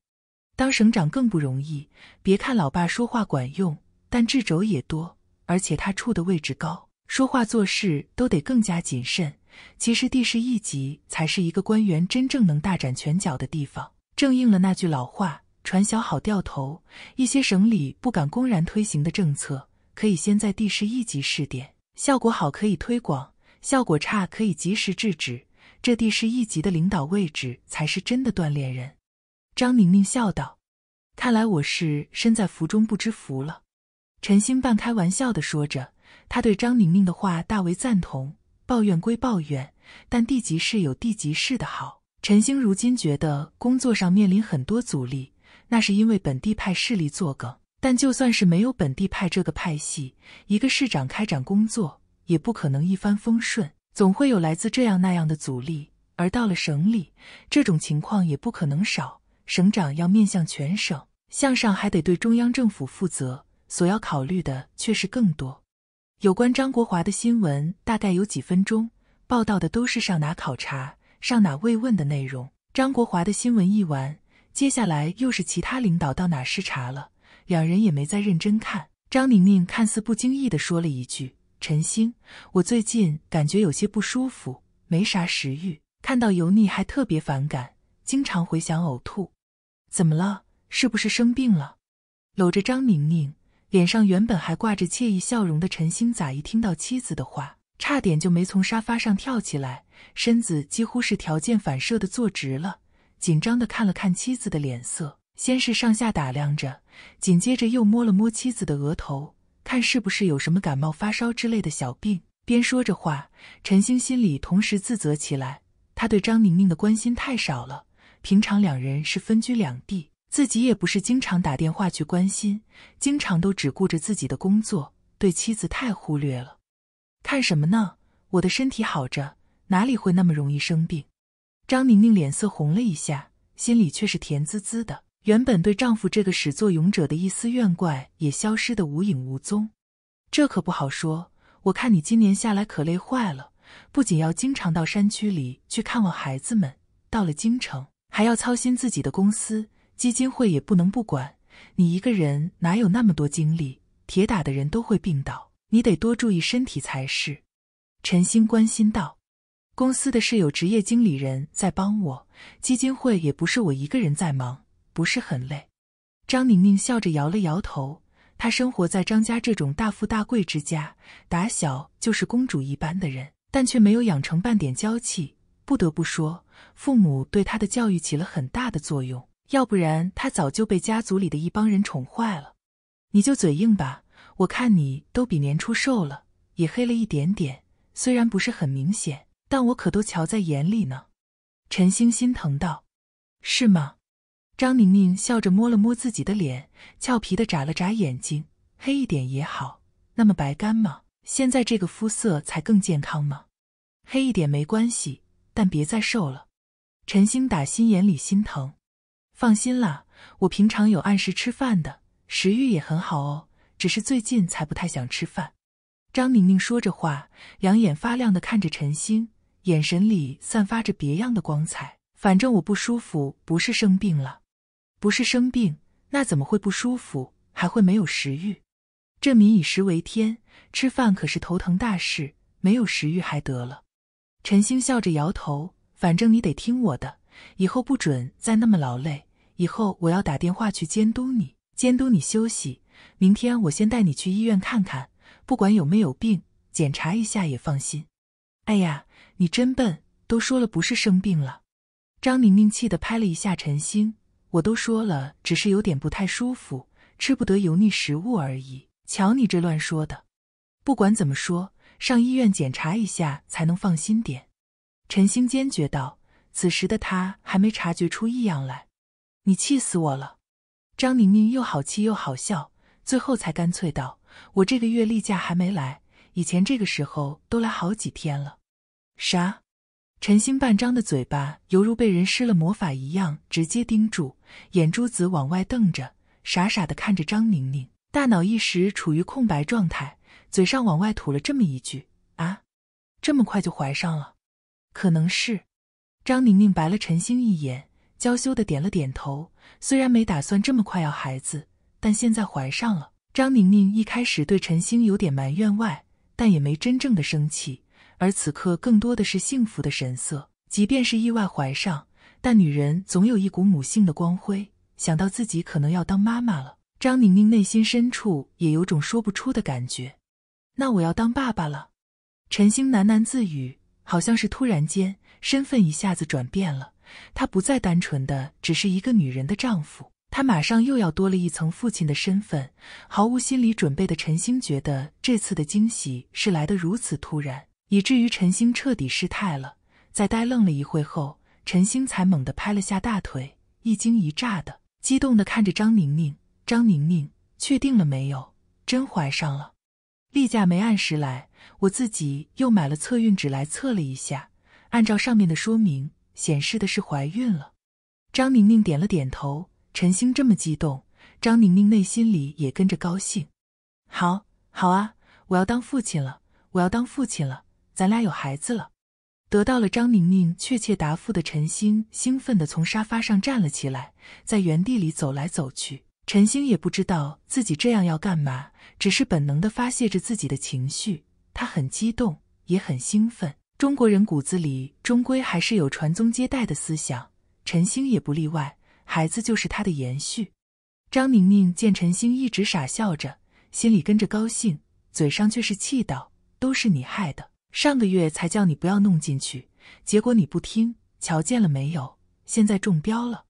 当省长更不容易，别看老爸说话管用。但制肘也多，而且他处的位置高，说话做事都得更加谨慎。其实地市一级才是一个官员真正能大展拳脚的地方，正应了那句老话：“船小好掉头。”一些省里不敢公然推行的政策，可以先在地市一级试点，效果好可以推广，效果差可以及时制止。这地市一级的领导位置才是真的锻炼人。张宁宁笑道：“看来我是身在福中不知福了。”陈星半开玩笑的说着，他对张宁宁的话大为赞同。抱怨归抱怨，但地级市有地级市的好。陈星如今觉得工作上面临很多阻力，那是因为本地派势力作梗。但就算是没有本地派这个派系，一个市长开展工作也不可能一帆风顺，总会有来自这样那样的阻力。而到了省里，这种情况也不可能少。省长要面向全省，向上还得对中央政府负责。所要考虑的却是更多。有关张国华的新闻大概有几分钟，报道的都是上哪考察、上哪慰问的内容。张国华的新闻一完，接下来又是其他领导到哪视察了。两人也没再认真看。张宁宁看似不经意地说了一句：“陈星，我最近感觉有些不舒服，没啥食欲，看到油腻还特别反感，经常回想呕吐。怎么了？是不是生病了？”搂着张宁宁。脸上原本还挂着惬意笑容的陈星咋一听到妻子的话，差点就没从沙发上跳起来，身子几乎是条件反射的坐直了，紧张的看了看妻子的脸色，先是上下打量着，紧接着又摸了摸妻子的额头，看是不是有什么感冒发烧之类的小病。边说着话，陈星心里同时自责起来，他对张宁宁的关心太少了，平常两人是分居两地。自己也不是经常打电话去关心，经常都只顾着自己的工作，对妻子太忽略了。看什么呢？我的身体好着，哪里会那么容易生病？张宁宁脸色红了一下，心里却是甜滋滋的。原本对丈夫这个始作俑者的一丝怨怪也消失的无影无踪。这可不好说。我看你今年下来可累坏了，不仅要经常到山区里去看望孩子们，到了京城还要操心自己的公司。基金会也不能不管，你一个人哪有那么多精力？铁打的人都会病倒，你得多注意身体才是。”陈星关心道，“公司的事有职业经理人在帮我，基金会也不是我一个人在忙，不是很累。”张宁宁笑着摇了摇头。她生活在张家这种大富大贵之家，打小就是公主一般的人，但却没有养成半点娇气。不得不说，父母对她的教育起了很大的作用。要不然他早就被家族里的一帮人宠坏了，你就嘴硬吧。我看你都比年初瘦了，也黑了一点点，虽然不是很明显，但我可都瞧在眼里呢。陈星心疼道：“是吗？”张宁宁笑着摸了摸自己的脸，俏皮的眨了眨眼睛：“黑一点也好，那么白干嘛？现在这个肤色才更健康吗？黑一点没关系，但别再瘦了。”陈星打心眼里心疼。放心啦，我平常有按时吃饭的，食欲也很好哦。只是最近才不太想吃饭。张宁宁说着话，两眼发亮的看着陈星，眼神里散发着别样的光彩。反正我不舒服，不是生病了，不是生病，那怎么会不舒服，还会没有食欲？这民以食为天，吃饭可是头疼大事，没有食欲还得了？陈星笑着摇头，反正你得听我的，以后不准再那么劳累。以后我要打电话去监督你，监督你休息。明天我先带你去医院看看，不管有没有病，检查一下也放心。哎呀，你真笨，都说了不是生病了。张宁宁气得拍了一下陈星。我都说了，只是有点不太舒服，吃不得油腻食物而已。瞧你这乱说的！不管怎么说，上医院检查一下才能放心点。陈星坚决道。此时的他还没察觉出异样来。你气死我了！张宁宁又好气又好笑，最后才干脆道：“我这个月例假还没来，以前这个时候都来好几天了。”啥？陈星半张的嘴巴犹如被人施了魔法一样，直接盯住，眼珠子往外瞪着，傻傻的看着张宁宁，大脑一时处于空白状态，嘴上往外吐了这么一句：“啊，这么快就怀上了？可能是？”张宁宁白了陈星一眼。娇羞的点了点头，虽然没打算这么快要孩子，但现在怀上了。张宁宁一开始对陈星有点埋怨外，但也没真正的生气，而此刻更多的是幸福的神色。即便是意外怀上，但女人总有一股母性的光辉。想到自己可能要当妈妈了，张宁宁内心深处也有种说不出的感觉。那我要当爸爸了，陈星喃喃自语，好像是突然间身份一下子转变了。他不再单纯的只是一个女人的丈夫，他马上又要多了一层父亲的身份。毫无心理准备的陈星觉得这次的惊喜是来得如此突然，以至于陈星彻底失态了。在呆愣了一会后，陈星才猛地拍了下大腿，一惊一乍的，激动的看着张宁宁：“张宁宁，确定了没有？真怀上了？例假没按时来，我自己又买了测孕纸来测了一下，按照上面的说明。”显示的是怀孕了，张宁宁点了点头。陈星这么激动，张宁宁内心里也跟着高兴。好，好啊，我要当父亲了，我要当父亲了，咱俩有孩子了。得到了张宁宁确切答复的陈星兴奋地从沙发上站了起来，在原地里走来走去。陈星也不知道自己这样要干嘛，只是本能地发泄着自己的情绪。他很激动，也很兴奋。中国人骨子里终归还是有传宗接代的思想，陈星也不例外。孩子就是他的延续。张宁宁见陈星一直傻笑着，心里跟着高兴，嘴上却是气道：“都是你害的！上个月才叫你不要弄进去，结果你不听，瞧见了没有？现在中标了。”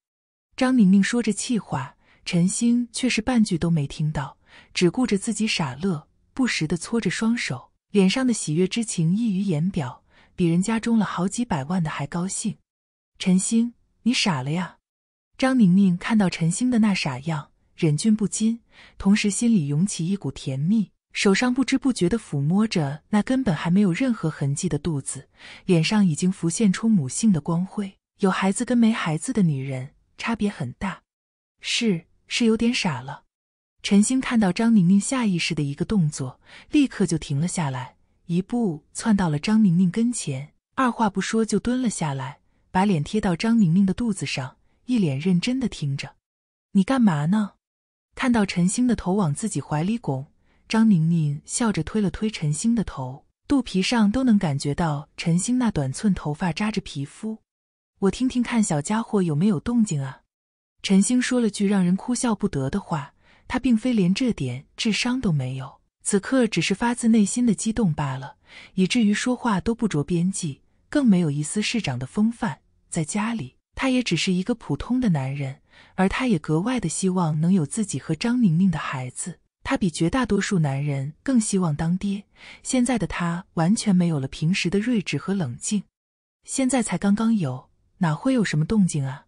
张宁宁说着气话，陈星却是半句都没听到，只顾着自己傻乐，不时的搓着双手，脸上的喜悦之情溢于言表。比人家中了好几百万的还高兴，陈星，你傻了呀？张宁宁看到陈星的那傻样，忍俊不禁，同时心里涌起一股甜蜜，手上不知不觉的抚摸着那根本还没有任何痕迹的肚子，脸上已经浮现出母性的光辉。有孩子跟没孩子的女人差别很大，是是有点傻了。陈星看到张宁宁下意识的一个动作，立刻就停了下来。一步窜到了张宁宁跟前，二话不说就蹲了下来，把脸贴到张宁宁的肚子上，一脸认真的听着。你干嘛呢？看到陈星的头往自己怀里拱，张宁宁笑着推了推陈星的头，肚皮上都能感觉到陈星那短寸头发扎着皮肤。我听听看小家伙有没有动静啊？陈星说了句让人哭笑不得的话，他并非连这点智商都没有。此刻只是发自内心的激动罢了，以至于说话都不着边际，更没有一丝市长的风范。在家里，他也只是一个普通的男人，而他也格外的希望能有自己和张宁宁的孩子。他比绝大多数男人更希望当爹。现在的他完全没有了平时的睿智和冷静。现在才刚刚有，哪会有什么动静啊？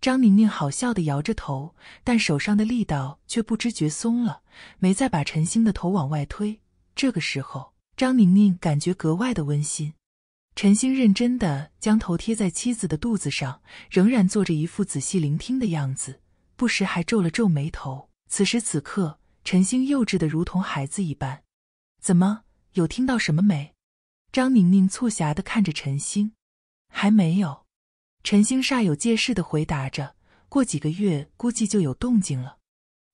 张宁宁好笑的摇着头，但手上的力道却不知觉松了，没再把陈星的头往外推。这个时候，张宁宁感觉格外的温馨。陈星认真的将头贴在妻子的肚子上，仍然做着一副仔细聆听的样子，不时还皱了皱眉头。此时此刻，陈星幼稚的如同孩子一般。怎么，有听到什么没？张宁宁促狭的看着陈星，还没有。陈星煞有介事的回答着：“过几个月估计就有动静了。”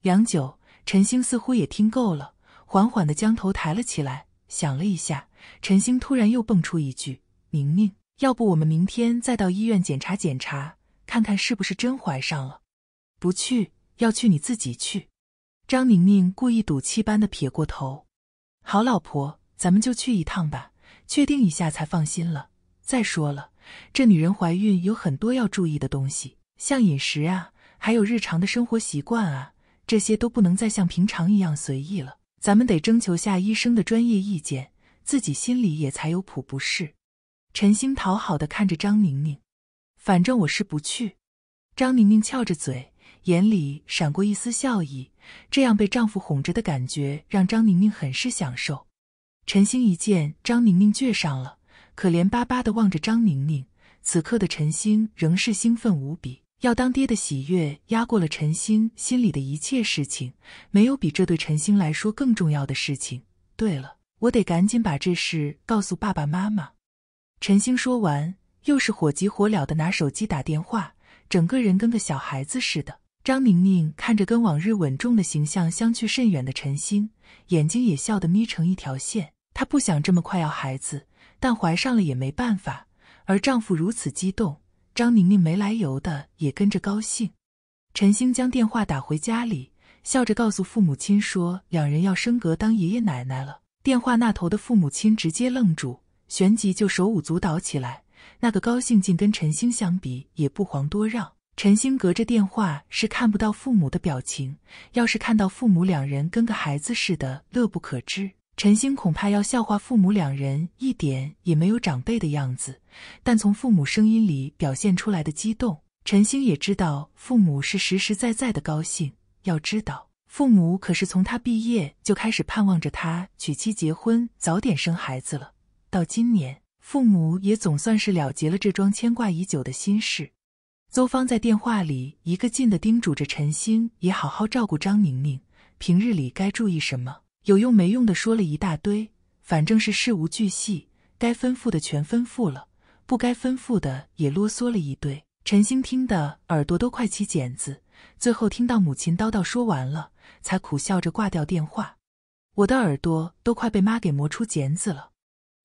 良久，陈星似乎也听够了，缓缓的将头抬了起来，想了一下，陈星突然又蹦出一句：“宁宁，要不我们明天再到医院检查检查，看看是不是真怀上了？”“不去，要去你自己去。”张宁宁故意赌气般的撇过头。“好老婆，咱们就去一趟吧，确定一下才放心了。再说了。”这女人怀孕有很多要注意的东西，像饮食啊，还有日常的生活习惯啊，这些都不能再像平常一样随意了。咱们得征求下医生的专业意见，自己心里也才有谱，不是？陈星讨好的看着张宁宁，反正我是不去。张宁宁翘着嘴，眼里闪过一丝笑意。这样被丈夫哄着的感觉，让张宁宁很是享受。陈星一见张宁宁倔上了。可怜巴巴地望着张宁宁，此刻的陈星仍是兴奋无比，要当爹的喜悦压过了陈星心里的一切事情，没有比这对陈星来说更重要的事情。对了，我得赶紧把这事告诉爸爸妈妈。陈星说完，又是火急火燎地拿手机打电话，整个人跟个小孩子似的。张宁宁看着跟往日稳重的形象相去甚远的陈星，眼睛也笑得眯成一条线。她不想这么快要孩子。但怀上了也没办法，而丈夫如此激动，张宁宁没来由的也跟着高兴。陈星将电话打回家里，笑着告诉父母亲说两人要升格当爷爷奶奶了。电话那头的父母亲直接愣住，旋即就手舞足蹈起来，那个高兴劲跟陈星相比也不遑多让。陈星隔着电话是看不到父母的表情，要是看到父母两人跟个孩子似的乐不可支。陈星恐怕要笑话父母两人一点也没有长辈的样子，但从父母声音里表现出来的激动，陈星也知道父母是实实在在的高兴。要知道，父母可是从他毕业就开始盼望着他娶妻结婚，早点生孩子了。到今年，父母也总算是了结了这桩牵挂已久的心事。邹芳在电话里一个劲的叮嘱着陈星，也好好照顾张宁宁，平日里该注意什么。有用没用的说了一大堆，反正是事无巨细，该吩咐的全吩咐了，不该吩咐的也啰嗦了一堆。陈星听得耳朵都快起茧子，最后听到母亲叨叨说完了，才苦笑着挂掉电话。我的耳朵都快被妈给磨出茧子了。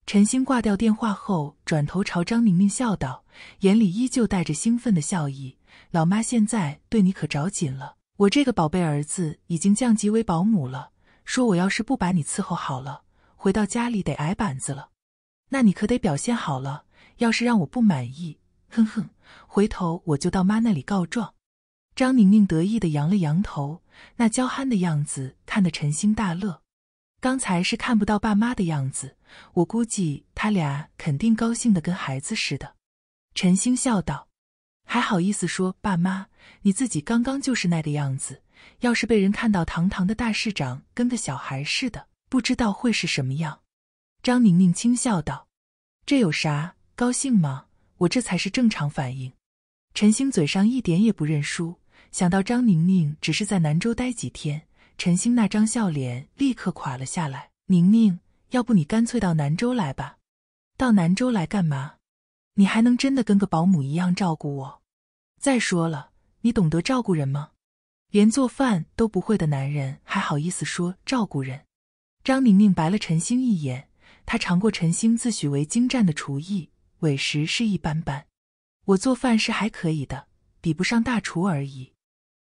陈星挂掉电话后，转头朝张宁宁笑道，眼里依旧带着兴奋的笑意：“老妈现在对你可着紧了，我这个宝贝儿子已经降级为保姆了。”说我要是不把你伺候好了，回到家里得挨板子了。那你可得表现好了，要是让我不满意，哼哼，回头我就到妈那里告状。张宁宁得意的扬了扬头，那娇憨的样子看得陈星大乐。刚才是看不到爸妈的样子，我估计他俩肯定高兴的跟孩子似的。陈星笑道：“还好意思说爸妈，你自己刚刚就是那个样子。”要是被人看到堂堂的大市长跟个小孩似的，不知道会是什么样。张宁宁轻笑道：“这有啥高兴吗？我这才是正常反应。”陈星嘴上一点也不认输，想到张宁宁只是在南州待几天，陈星那张笑脸立刻垮了下来。宁宁，要不你干脆到南州来吧？到南州来干嘛？你还能真的跟个保姆一样照顾我？再说了，你懂得照顾人吗？连做饭都不会的男人，还好意思说照顾人？张宁宁白了陈星一眼。她尝过陈星自诩为精湛的厨艺，委实是一般般。我做饭是还可以的，比不上大厨而已。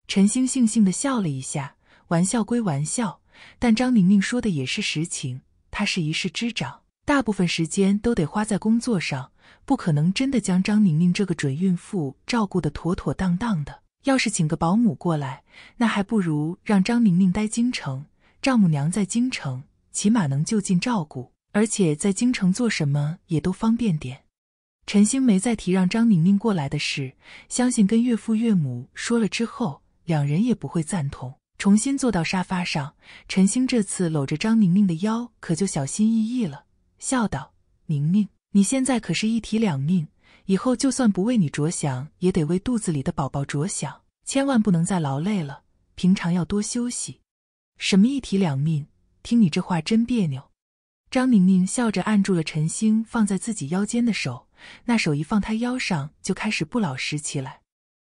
陈星悻悻地笑了一下。玩笑归玩笑，但张宁宁说的也是实情。她是一市之长，大部分时间都得花在工作上，不可能真的将张宁宁这个准孕妇照顾得妥妥当当的。要是请个保姆过来，那还不如让张宁宁待京城，丈母娘在京城，起码能就近照顾，而且在京城做什么也都方便点。陈星没再提让张宁宁过来的事，相信跟岳父岳母说了之后，两人也不会赞同。重新坐到沙发上，陈星这次搂着张宁宁的腰，可就小心翼翼了，笑道：“宁宁，你现在可是一体两命。”以后就算不为你着想，也得为肚子里的宝宝着想，千万不能再劳累了。平常要多休息。什么一体两命？听你这话真别扭。张宁宁笑着按住了陈星放在自己腰间的手，那手一放他腰上就开始不老实起来。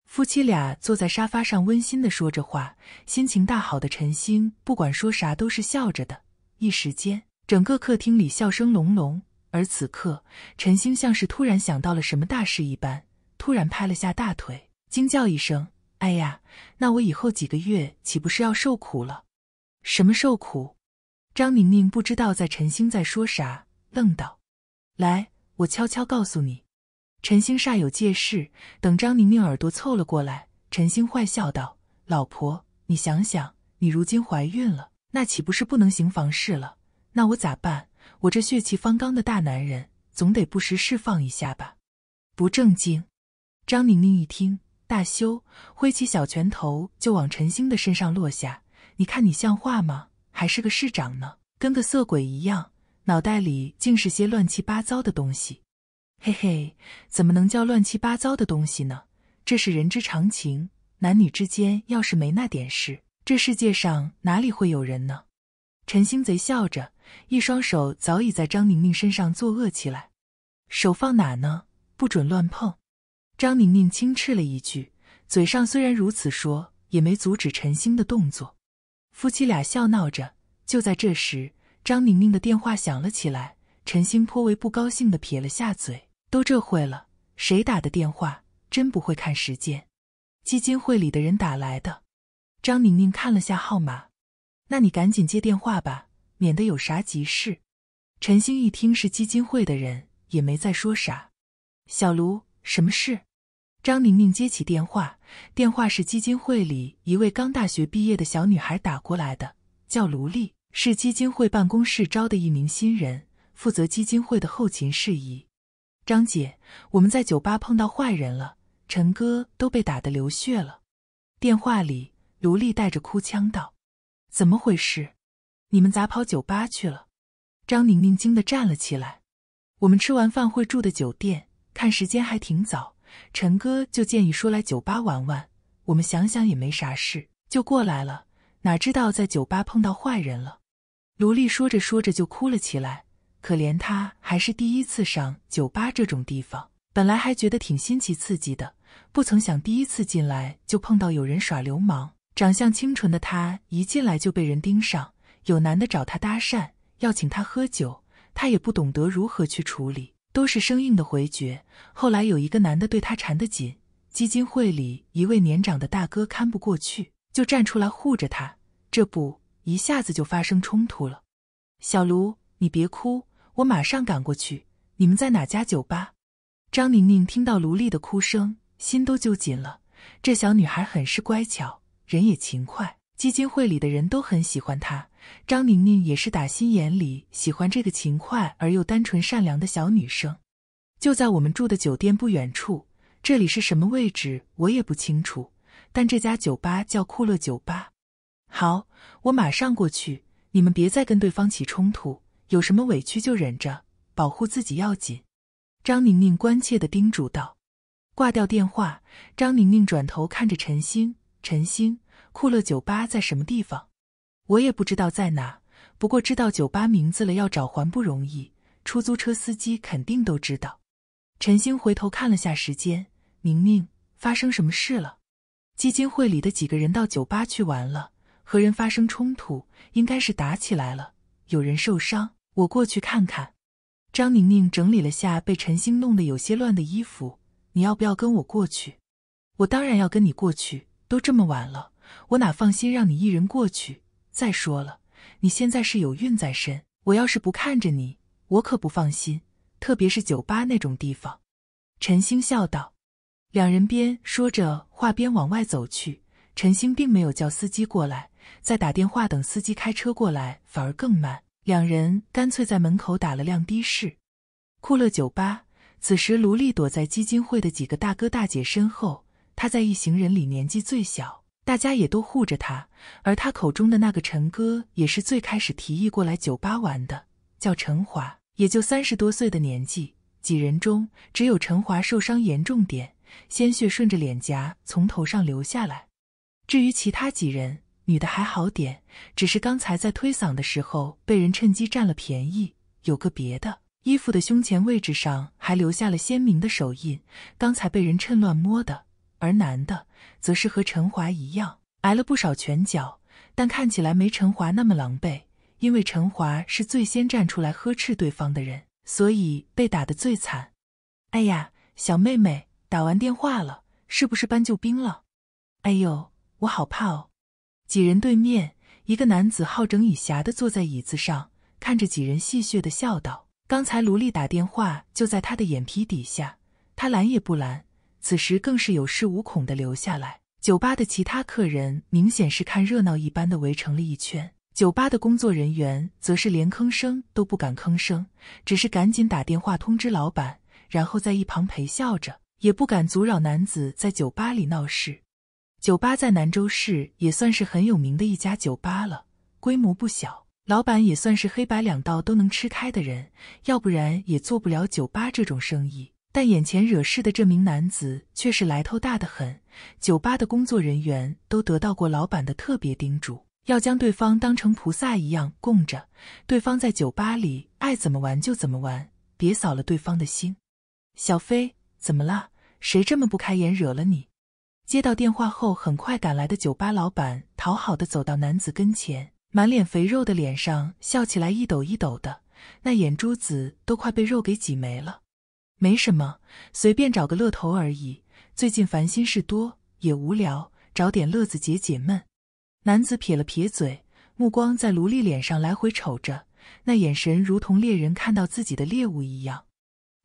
夫妻俩坐在沙发上，温馨的说着话，心情大好的陈星不管说啥都是笑着的。一时间，整个客厅里笑声隆隆。而此刻，陈星像是突然想到了什么大事一般，突然拍了下大腿，惊叫一声：“哎呀！那我以后几个月岂不是要受苦了？”“什么受苦？”张宁宁不知道在陈星在说啥，愣道：“来，我悄悄告诉你。”陈星煞有介事，等张宁宁耳朵凑了过来，陈星坏笑道：“老婆，你想想，你如今怀孕了，那岂不是不能行房事了？那我咋办？”我这血气方刚的大男人，总得不时释放一下吧。不正经！张宁宁一听大羞，挥起小拳头就往陈星的身上落下。你看你像话吗？还是个市长呢，跟个色鬼一样，脑袋里竟是些乱七八糟的东西。嘿嘿，怎么能叫乱七八糟的东西呢？这是人之常情，男女之间要是没那点事，这世界上哪里会有人呢？陈星贼笑着，一双手早已在张宁宁身上作恶起来。手放哪呢？不准乱碰！张宁宁轻斥了一句，嘴上虽然如此说，也没阻止陈星的动作。夫妻俩笑闹着，就在这时，张宁宁的电话响了起来。陈星颇为不高兴的撇了下嘴：“都这会了，谁打的电话？真不会看时间。”基金会里的人打来的。张宁宁看了下号码。那你赶紧接电话吧，免得有啥急事。陈星一听是基金会的人，也没再说啥。小卢，什么事？张宁宁接起电话，电话是基金会里一位刚大学毕业的小女孩打过来的，叫卢丽，是基金会办公室招的一名新人，负责基金会的后勤事宜。张姐，我们在酒吧碰到坏人了，陈哥都被打的流血了。电话里，卢丽带着哭腔道。怎么回事？你们咋跑酒吧去了？张宁宁惊得站了起来。我们吃完饭会住的酒店，看时间还挺早，陈哥就建议说来酒吧玩玩。我们想想也没啥事，就过来了。哪知道在酒吧碰到坏人了。卢丽说着说着就哭了起来，可怜她还是第一次上酒吧这种地方，本来还觉得挺新奇刺激的，不曾想第一次进来就碰到有人耍流氓。长相清纯的她一进来就被人盯上，有男的找她搭讪，要请她喝酒，她也不懂得如何去处理，都是生硬的回绝。后来有一个男的对她缠得紧，基金会里一位年长的大哥看不过去，就站出来护着她，这不一下子就发生冲突了。小卢，你别哭，我马上赶过去。你们在哪家酒吧？张宁宁听到卢丽的哭声，心都揪紧了。这小女孩很是乖巧。人也勤快，基金会里的人都很喜欢她。张宁宁也是打心眼里喜欢这个勤快而又单纯善良的小女生。就在我们住的酒店不远处，这里是什么位置我也不清楚，但这家酒吧叫酷乐酒吧。好，我马上过去，你们别再跟对方起冲突，有什么委屈就忍着，保护自己要紧。张宁宁关切地叮嘱道。挂掉电话，张宁宁转头看着陈星。陈星，酷乐酒吧在什么地方？我也不知道在哪，不过知道酒吧名字了，要找还不容易。出租车司机肯定都知道。陈星回头看了下时间，宁宁，发生什么事了？基金会里的几个人到酒吧去玩了，和人发生冲突，应该是打起来了，有人受伤，我过去看看。张宁宁整理了下被陈星弄得有些乱的衣服，你要不要跟我过去？我当然要跟你过去。都这么晚了，我哪放心让你一人过去？再说了，你现在是有孕在身，我要是不看着你，我可不放心。特别是酒吧那种地方。”陈星笑道。两人边说着话边往外走去。陈星并没有叫司机过来，在打电话等司机开车过来反而更慢。两人干脆在门口打了辆的士。酷乐酒吧。此时，卢丽躲在基金会的几个大哥大姐身后。他在一行人里年纪最小，大家也都护着他。而他口中的那个陈哥，也是最开始提议过来酒吧玩的，叫陈华，也就三十多岁的年纪。几人中，只有陈华受伤严重点，鲜血顺着脸颊从头上流下来。至于其他几人，女的还好点，只是刚才在推搡的时候被人趁机占了便宜。有个别的衣服的胸前位置上还留下了鲜明的手印，刚才被人趁乱摸的。而男的则是和陈华一样挨了不少拳脚，但看起来没陈华那么狼狈，因为陈华是最先站出来呵斥对方的人，所以被打得最惨。哎呀，小妹妹，打完电话了，是不是搬救兵了？哎呦，我好怕哦！几人对面，一个男子好整以暇的坐在椅子上，看着几人戏谑的笑道：“刚才卢丽打电话就在他的眼皮底下，他拦也不拦。”此时更是有恃无恐的留下来。酒吧的其他客人明显是看热闹一般的围成了一圈，酒吧的工作人员则是连吭声都不敢吭声，只是赶紧打电话通知老板，然后在一旁陪笑着，也不敢阻扰男子在酒吧里闹事。酒吧在兰州市也算是很有名的一家酒吧了，规模不小，老板也算是黑白两道都能吃开的人，要不然也做不了酒吧这种生意。但眼前惹事的这名男子却是来头大得很，酒吧的工作人员都得到过老板的特别叮嘱，要将对方当成菩萨一样供着，对方在酒吧里爱怎么玩就怎么玩，别扫了对方的心。小飞，怎么了？谁这么不开眼惹了你？接到电话后，很快赶来的酒吧老板讨好的走到男子跟前，满脸肥肉的脸上笑起来一抖一抖的，那眼珠子都快被肉给挤没了。没什么，随便找个乐头而已。最近烦心事多，也无聊，找点乐子解解闷。男子撇了撇嘴，目光在卢丽脸上来回瞅着，那眼神如同猎人看到自己的猎物一样。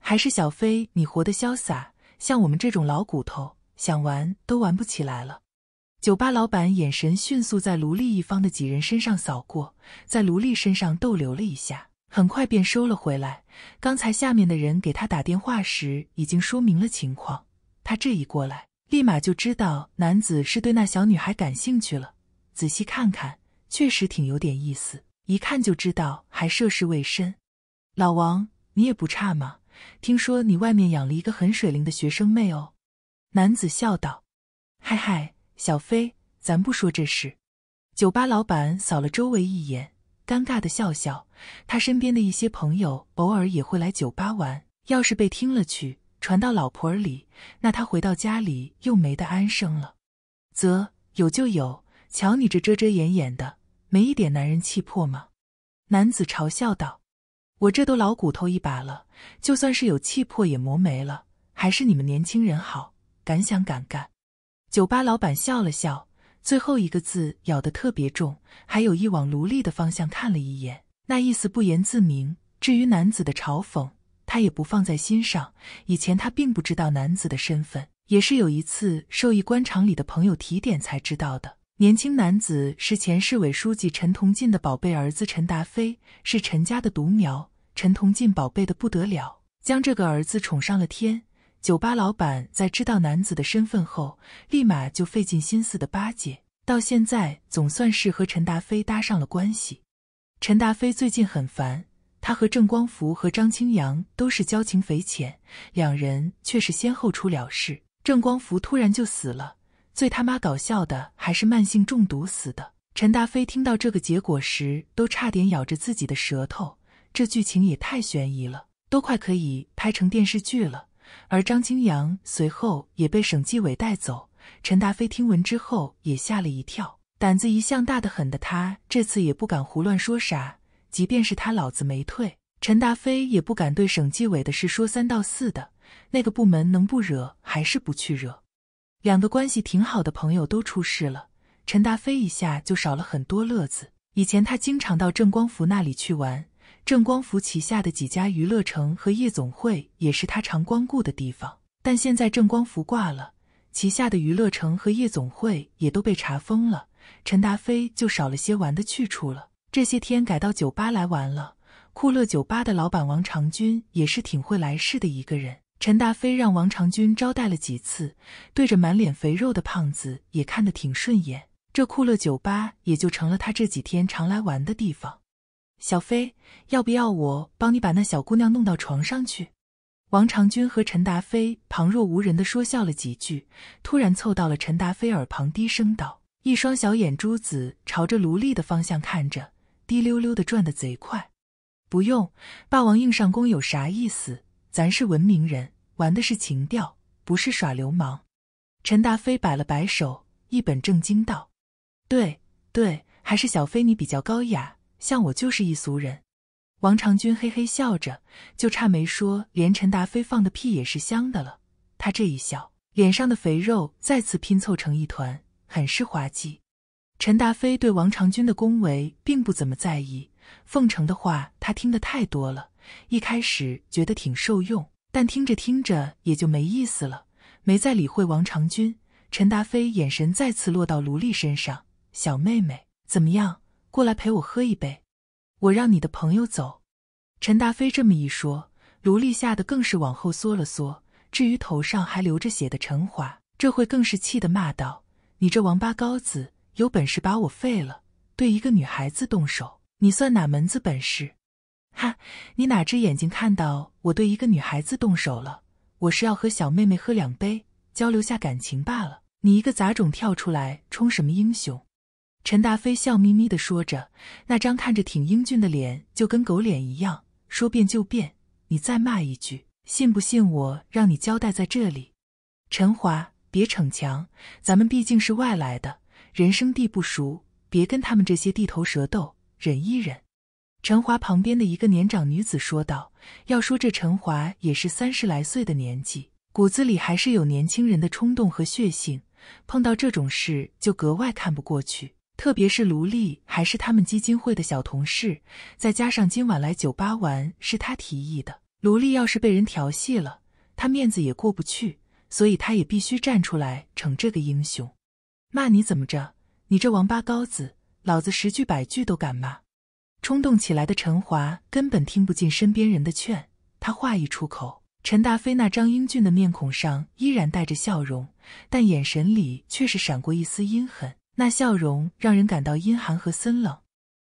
还是小飞，你活得潇洒，像我们这种老骨头，想玩都玩不起来了。酒吧老板眼神迅速在卢丽一方的几人身上扫过，在卢丽身上逗留了一下。很快便收了回来。刚才下面的人给他打电话时，已经说明了情况。他这一过来，立马就知道男子是对那小女孩感兴趣了。仔细看看，确实挺有点意思。一看就知道还涉世未深。老王，你也不差嘛。听说你外面养了一个很水灵的学生妹哦。男子笑道：“嗨嗨，小飞，咱不说这事。”酒吧老板扫了周围一眼。尴尬的笑笑，他身边的一些朋友偶尔也会来酒吧玩。要是被听了去，传到老婆耳里，那他回到家里又没得安生了。啧，有就有，瞧你这遮遮掩掩的，没一点男人气魄吗？男子嘲笑道：“我这都老骨头一把了，就算是有气魄也磨没了。还是你们年轻人好，敢想敢干。”酒吧老板笑了笑。最后一个字咬得特别重，还有一往卢丽的方向看了一眼，那意思不言自明。至于男子的嘲讽，他也不放在心上。以前他并不知道男子的身份，也是有一次受益官场里的朋友提点才知道的。年轻男子是前市委书记陈同进的宝贝儿子陈达飞，是陈家的独苗，陈同进宝贝的不得了，将这个儿子宠上了天。酒吧老板在知道男子的身份后，立马就费尽心思的巴结，到现在总算是和陈达飞搭上了关系。陈达飞最近很烦，他和郑光福和张清扬都是交情匪浅，两人却是先后出了事。郑光福突然就死了，最他妈搞笑的还是慢性中毒死的。陈达飞听到这个结果时，都差点咬着自己的舌头，这剧情也太悬疑了，都快可以拍成电视剧了。而张清扬随后也被省纪委带走。陈达飞听闻之后也吓了一跳，胆子一向大得很的他这次也不敢胡乱说啥。即便是他老子没退，陈达飞也不敢对省纪委的事说三道四的。那个部门能不惹还是不去惹。两个关系挺好的朋友都出事了，陈达飞一下就少了很多乐子。以前他经常到郑光福那里去玩。郑光福旗下的几家娱乐城和夜总会也是他常光顾的地方，但现在郑光福挂了，旗下的娱乐城和夜总会也都被查封了，陈达飞就少了些玩的去处了。这些天改到酒吧来玩了，酷乐酒吧的老板王长军也是挺会来事的一个人，陈达飞让王长军招待了几次，对着满脸肥肉的胖子也看得挺顺眼，这酷乐酒吧也就成了他这几天常来玩的地方。小飞，要不要我帮你把那小姑娘弄到床上去？王长军和陈达飞旁若无人的说笑了几句，突然凑到了陈达飞耳旁，低声道，一双小眼珠子朝着卢丽的方向看着，滴溜溜的转的贼快。不用，霸王硬上弓有啥意思？咱是文明人，玩的是情调，不是耍流氓。陈达飞摆了摆手，一本正经道：“对，对，还是小飞你比较高雅。”像我就是一俗人，王长军嘿嘿笑着，就差没说，连陈达飞放的屁也是香的了。他这一笑，脸上的肥肉再次拼凑成一团，很是滑稽。陈达飞对王长军的恭维并不怎么在意，奉承的话他听得太多了，一开始觉得挺受用，但听着听着也就没意思了，没再理会王长军。陈达飞眼神再次落到卢丽身上，小妹妹怎么样？过来陪我喝一杯，我让你的朋友走。陈达飞这么一说，卢丽吓得更是往后缩了缩。至于头上还流着血的陈华，这会更是气得骂道：“你这王八羔子，有本事把我废了！对一个女孩子动手，你算哪门子本事？”“哈，你哪只眼睛看到我对一个女孩子动手了？我是要和小妹妹喝两杯，交流下感情罢了。你一个杂种跳出来，充什么英雄？”陈达飞笑眯眯地说着，那张看着挺英俊的脸就跟狗脸一样，说变就变。你再骂一句，信不信我让你交代在这里？陈华，别逞强，咱们毕竟是外来的，人生地不熟，别跟他们这些地头蛇斗，忍一忍。陈华旁边的一个年长女子说道：“要说这陈华也是三十来岁的年纪，骨子里还是有年轻人的冲动和血性，碰到这种事就格外看不过去。”特别是卢丽还是他们基金会的小同事，再加上今晚来酒吧玩是他提议的。卢丽要是被人调戏了，他面子也过不去，所以他也必须站出来逞这个英雄，骂你怎么着？你这王八羔子，老子十句百句都敢骂！冲动起来的陈华根本听不进身边人的劝，他话一出口，陈达飞那张英俊的面孔上依然带着笑容，但眼神里却是闪过一丝阴狠。那笑容让人感到阴寒和森冷，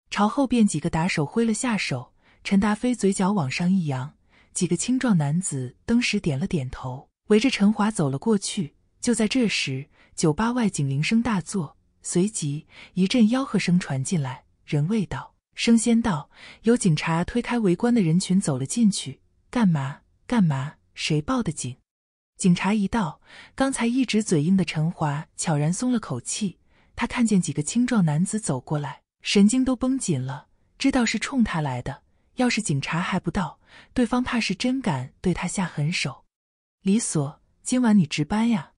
朝后边几个打手挥了下手。陈达飞嘴角往上一扬，几个青壮男子登时点了点头，围着陈华走了过去。就在这时，酒吧外警铃声大作，随即一阵吆喝声传进来。人未到，声先到，有警察推开围观的人群走了进去。干嘛？干嘛？谁报的警？警察一到，刚才一直嘴硬的陈华悄然松了口气。他看见几个青壮男子走过来，神经都绷紧了，知道是冲他来的。要是警察还不到，对方怕是真敢对他下狠手。李所，今晚你值班呀？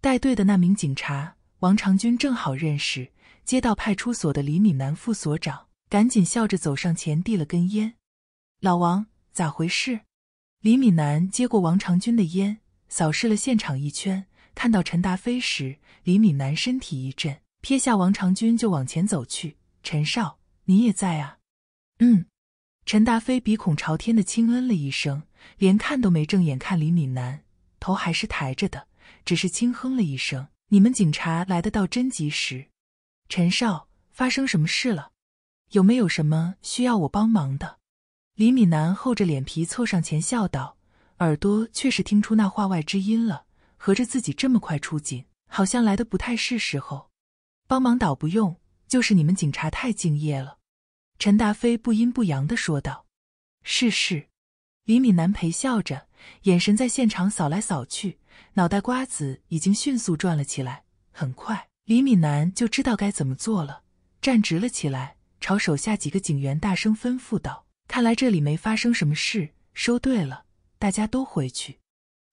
带队的那名警察王长军正好认识街道派出所的李敏南副所长，赶紧笑着走上前，递了根烟。老王，咋回事？李敏南接过王长军的烟，扫视了现场一圈，看到陈达飞时，李敏南身体一震。撇下王长军就往前走去。陈少，你也在啊？嗯。陈达飞鼻孔朝天的轻嗯了一声，连看都没正眼看李敏南，头还是抬着的，只是轻哼了一声。你们警察来的倒真及时。陈少，发生什么事了？有没有什么需要我帮忙的？李敏南厚着脸皮凑上前笑道，耳朵却是听出那话外之音了，合着自己这么快出警，好像来的不太是时候。帮忙倒不用，就是你们警察太敬业了。”陈达飞不阴不阳的说道。“是是。”李敏南陪笑着，眼神在现场扫来扫去，脑袋瓜子已经迅速转了起来。很快，李敏南就知道该怎么做了，站直了起来，朝手下几个警员大声吩咐道：“看来这里没发生什么事，收队了，大家都回去。”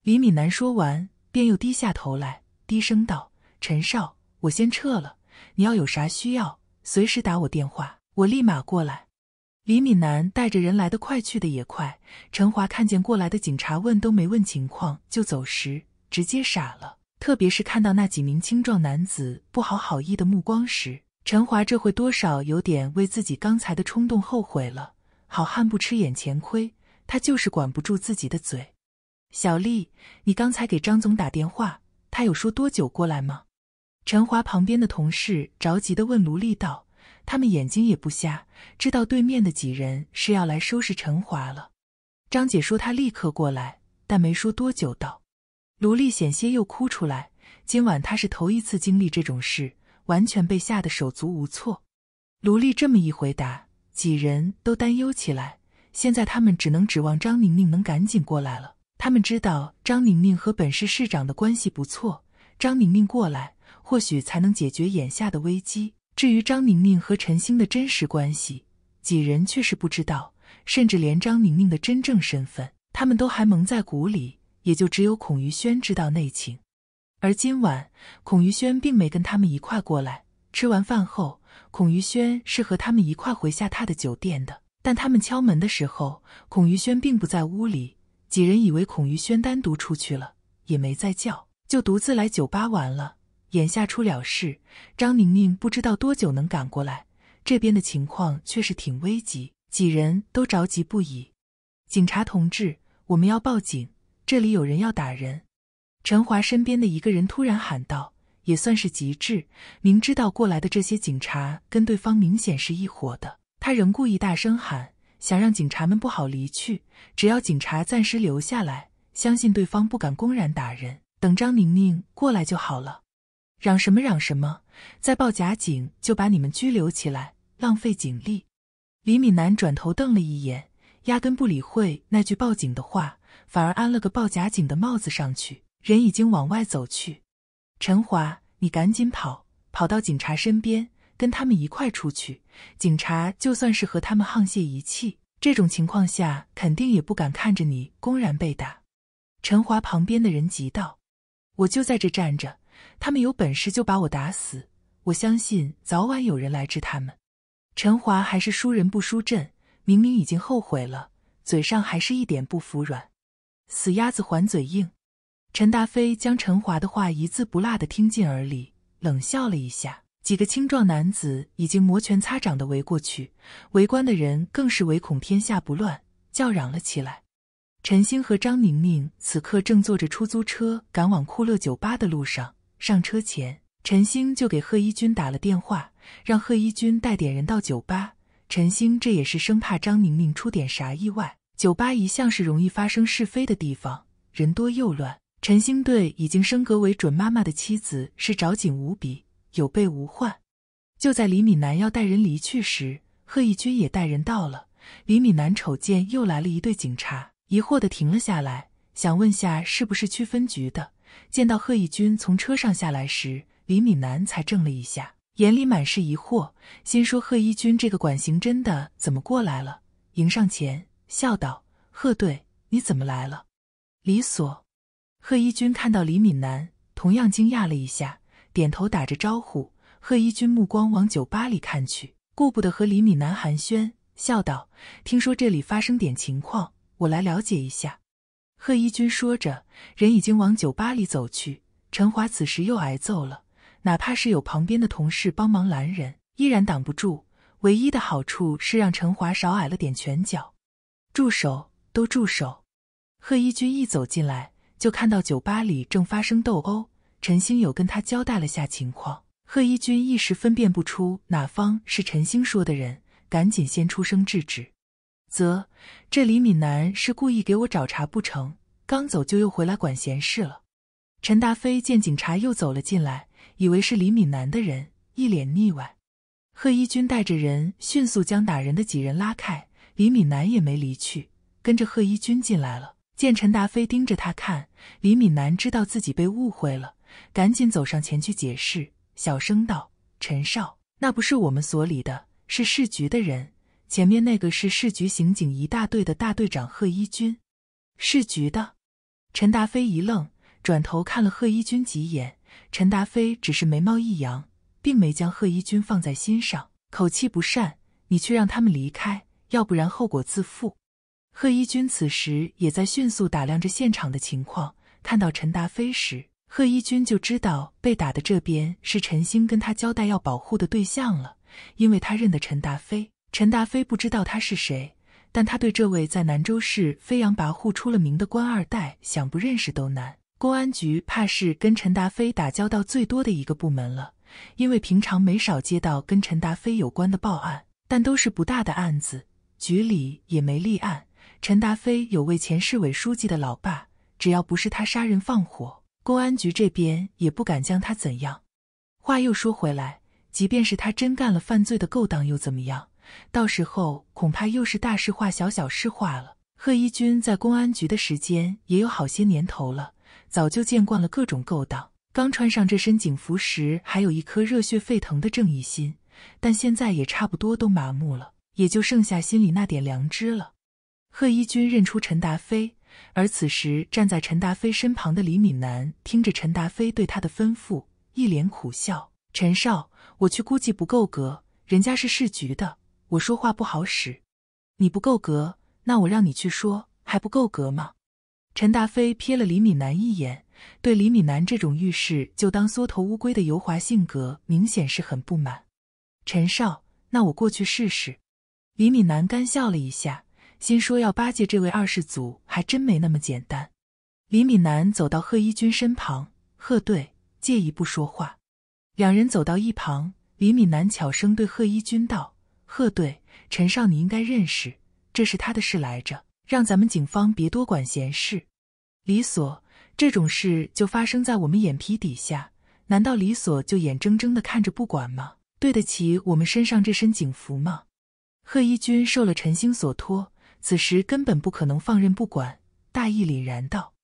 李敏南说完，便又低下头来，低声道：“陈少，我先撤了。”你要有啥需要，随时打我电话，我立马过来。李敏南带着人来的快，去的也快。陈华看见过来的警察，问都没问情况就走时，直接傻了。特别是看到那几名青壮男子不好好意的目光时，陈华这会多少有点为自己刚才的冲动后悔了。好汉不吃眼前亏，他就是管不住自己的嘴。小丽，你刚才给张总打电话，他有说多久过来吗？陈华旁边的同事着急地问卢丽道：“他们眼睛也不瞎，知道对面的几人是要来收拾陈华了。”张姐说：“她立刻过来。”但没说多久，道卢丽险些又哭出来。今晚她是头一次经历这种事，完全被吓得手足无措。卢丽这么一回答，几人都担忧起来。现在他们只能指望张宁宁能赶紧过来了。他们知道张宁宁和本市市长的关系不错，张宁宁过来。或许才能解决眼下的危机。至于张宁宁和陈星的真实关系，几人却是不知道，甚至连张宁宁的真正身份，他们都还蒙在鼓里。也就只有孔瑜轩知道内情。而今晚，孔瑜轩并没跟他们一块过来。吃完饭后，孔瑜轩是和他们一块回下榻的酒店的。但他们敲门的时候，孔瑜轩并不在屋里，几人以为孔瑜轩单独出去了，也没再叫，就独自来酒吧玩了。眼下出了事，张宁宁不知道多久能赶过来，这边的情况却是挺危急，几人都着急不已。警察同志，我们要报警，这里有人要打人！陈华身边的一个人突然喊道，也算是极致，明知道过来的这些警察跟对方明显是一伙的，他仍故意大声喊，想让警察们不好离去。只要警察暂时留下来，相信对方不敢公然打人，等张宁宁过来就好了。嚷什么嚷什么！再报假警，就把你们拘留起来，浪费警力。李敏男转头瞪了一眼，压根不理会那句报警的话，反而安了个报假警的帽子上去。人已经往外走去。陈华，你赶紧跑，跑到警察身边，跟他们一块出去。警察就算是和他们沆瀣一气，这种情况下肯定也不敢看着你公然被打。陈华旁边的人急道：“我就在这站着。”他们有本事就把我打死！我相信早晚有人来治他们。陈华还是输人不输阵，明明已经后悔了，嘴上还是一点不服软，死鸭子还嘴硬。陈达飞将陈华的话一字不落的听进耳里，冷笑了一下。几个青壮男子已经摩拳擦掌的围过去，围观的人更是唯恐天下不乱，叫嚷了起来。陈星和张宁宁此刻正坐着出租车赶往酷乐酒吧的路上。上车前，陈星就给贺一军打了电话，让贺一军带点人到酒吧。陈星这也是生怕张宁宁出点啥意外。酒吧一向是容易发生是非的地方，人多又乱。陈星对已经升格为准妈妈的妻子是着紧无比，有备无患。就在李敏南要带人离去时，贺一军也带人到了。李敏南瞅见又来了一队警察，疑惑的停了下来，想问下是不是区分局的。见到贺一军从车上下来时，李敏南才怔了一下，眼里满是疑惑，心说贺一军这个管刑侦的怎么过来了？迎上前，笑道：“贺队，你怎么来了？”李所。贺一军看到李敏南，同样惊讶了一下，点头打着招呼。贺一军目光往酒吧里看去，顾不得和李敏南寒暄，笑道：“听说这里发生点情况，我来了解一下。”贺一军说着，人已经往酒吧里走去。陈华此时又挨揍了，哪怕是有旁边的同事帮忙拦人，依然挡不住。唯一的好处是让陈华少挨了点拳脚。住手！都住手！贺一军一走进来，就看到酒吧里正发生斗殴。陈星有跟他交代了下情况，贺一军一时分辨不出哪方是陈星说的人，赶紧先出声制止。则这李敏南是故意给我找茬不成？刚走就又回来管闲事了。陈达飞见警察又走了进来，以为是李敏南的人，一脸腻歪。贺一军带着人迅速将打人的几人拉开。李敏南也没离去，跟着贺一军进来了。见陈达飞盯着他看，李敏南知道自己被误会了，赶紧走上前去解释，小声道：“陈少，那不是我们所里的，是市局的人。”前面那个是市局刑警一大队的大队长贺一军，市局的。陈达飞一愣，转头看了贺一军几眼。陈达飞只是眉毛一扬，并没将贺一军放在心上，口气不善：“你去让他们离开，要不然后果自负。”贺一军此时也在迅速打量着现场的情况，看到陈达飞时，贺一军就知道被打的这边是陈星跟他交代要保护的对象了，因为他认得陈达飞。陈达飞不知道他是谁，但他对这位在兰州市飞扬跋扈出了名的官二代，想不认识都难。公安局怕是跟陈达飞打交道最多的一个部门了，因为平常没少接到跟陈达飞有关的报案，但都是不大的案子，局里也没立案。陈达飞有位前市委书记的老爸，只要不是他杀人放火，公安局这边也不敢将他怎样。话又说回来，即便是他真干了犯罪的勾当，又怎么样？到时候恐怕又是大事化小，小事化了。贺一军在公安局的时间也有好些年头了，早就见惯了各种勾当。刚穿上这身警服时，还有一颗热血沸腾的正义心，但现在也差不多都麻木了，也就剩下心里那点良知了。贺一军认出陈达飞，而此时站在陈达飞身旁的李敏南，听着陈达飞对他的吩咐，一脸苦笑：“陈少，我去估计不够格，人家是市局的。”我说话不好使，你不够格，那我让你去说，还不够格吗？陈达飞瞥了李敏南一眼，对李敏南这种遇事就当缩头乌龟的油滑性格明显是很不满。陈少，那我过去试试。李敏南干笑了一下，心说要巴结这位二世祖还真没那么简单。李敏南走到贺一军身旁，贺队借一步说话。两人走到一旁，李敏南悄声对贺一军道。贺队，陈少你应该认识，这是他的事来着，让咱们警方别多管闲事。李所，这种事就发生在我们眼皮底下，难道李所就眼睁睁的看着不管吗？对得起我们身上这身警服吗？贺一军受了陈星所托，此时根本不可能放任不管，大义凛然道：“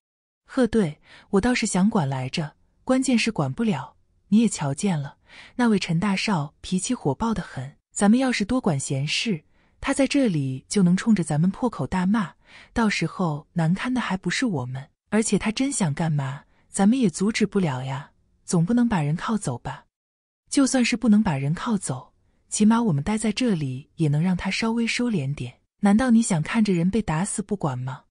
贺队，我倒是想管来着，关键是管不了。你也瞧见了，那位陈大少脾气火爆的很。”咱们要是多管闲事，他在这里就能冲着咱们破口大骂，到时候难堪的还不是我们？而且他真想干嘛，咱们也阻止不了呀，总不能把人铐走吧？就算是不能把人铐走，起码我们待在这里也能让他稍微收敛点。难道你想看着人被打死不管吗？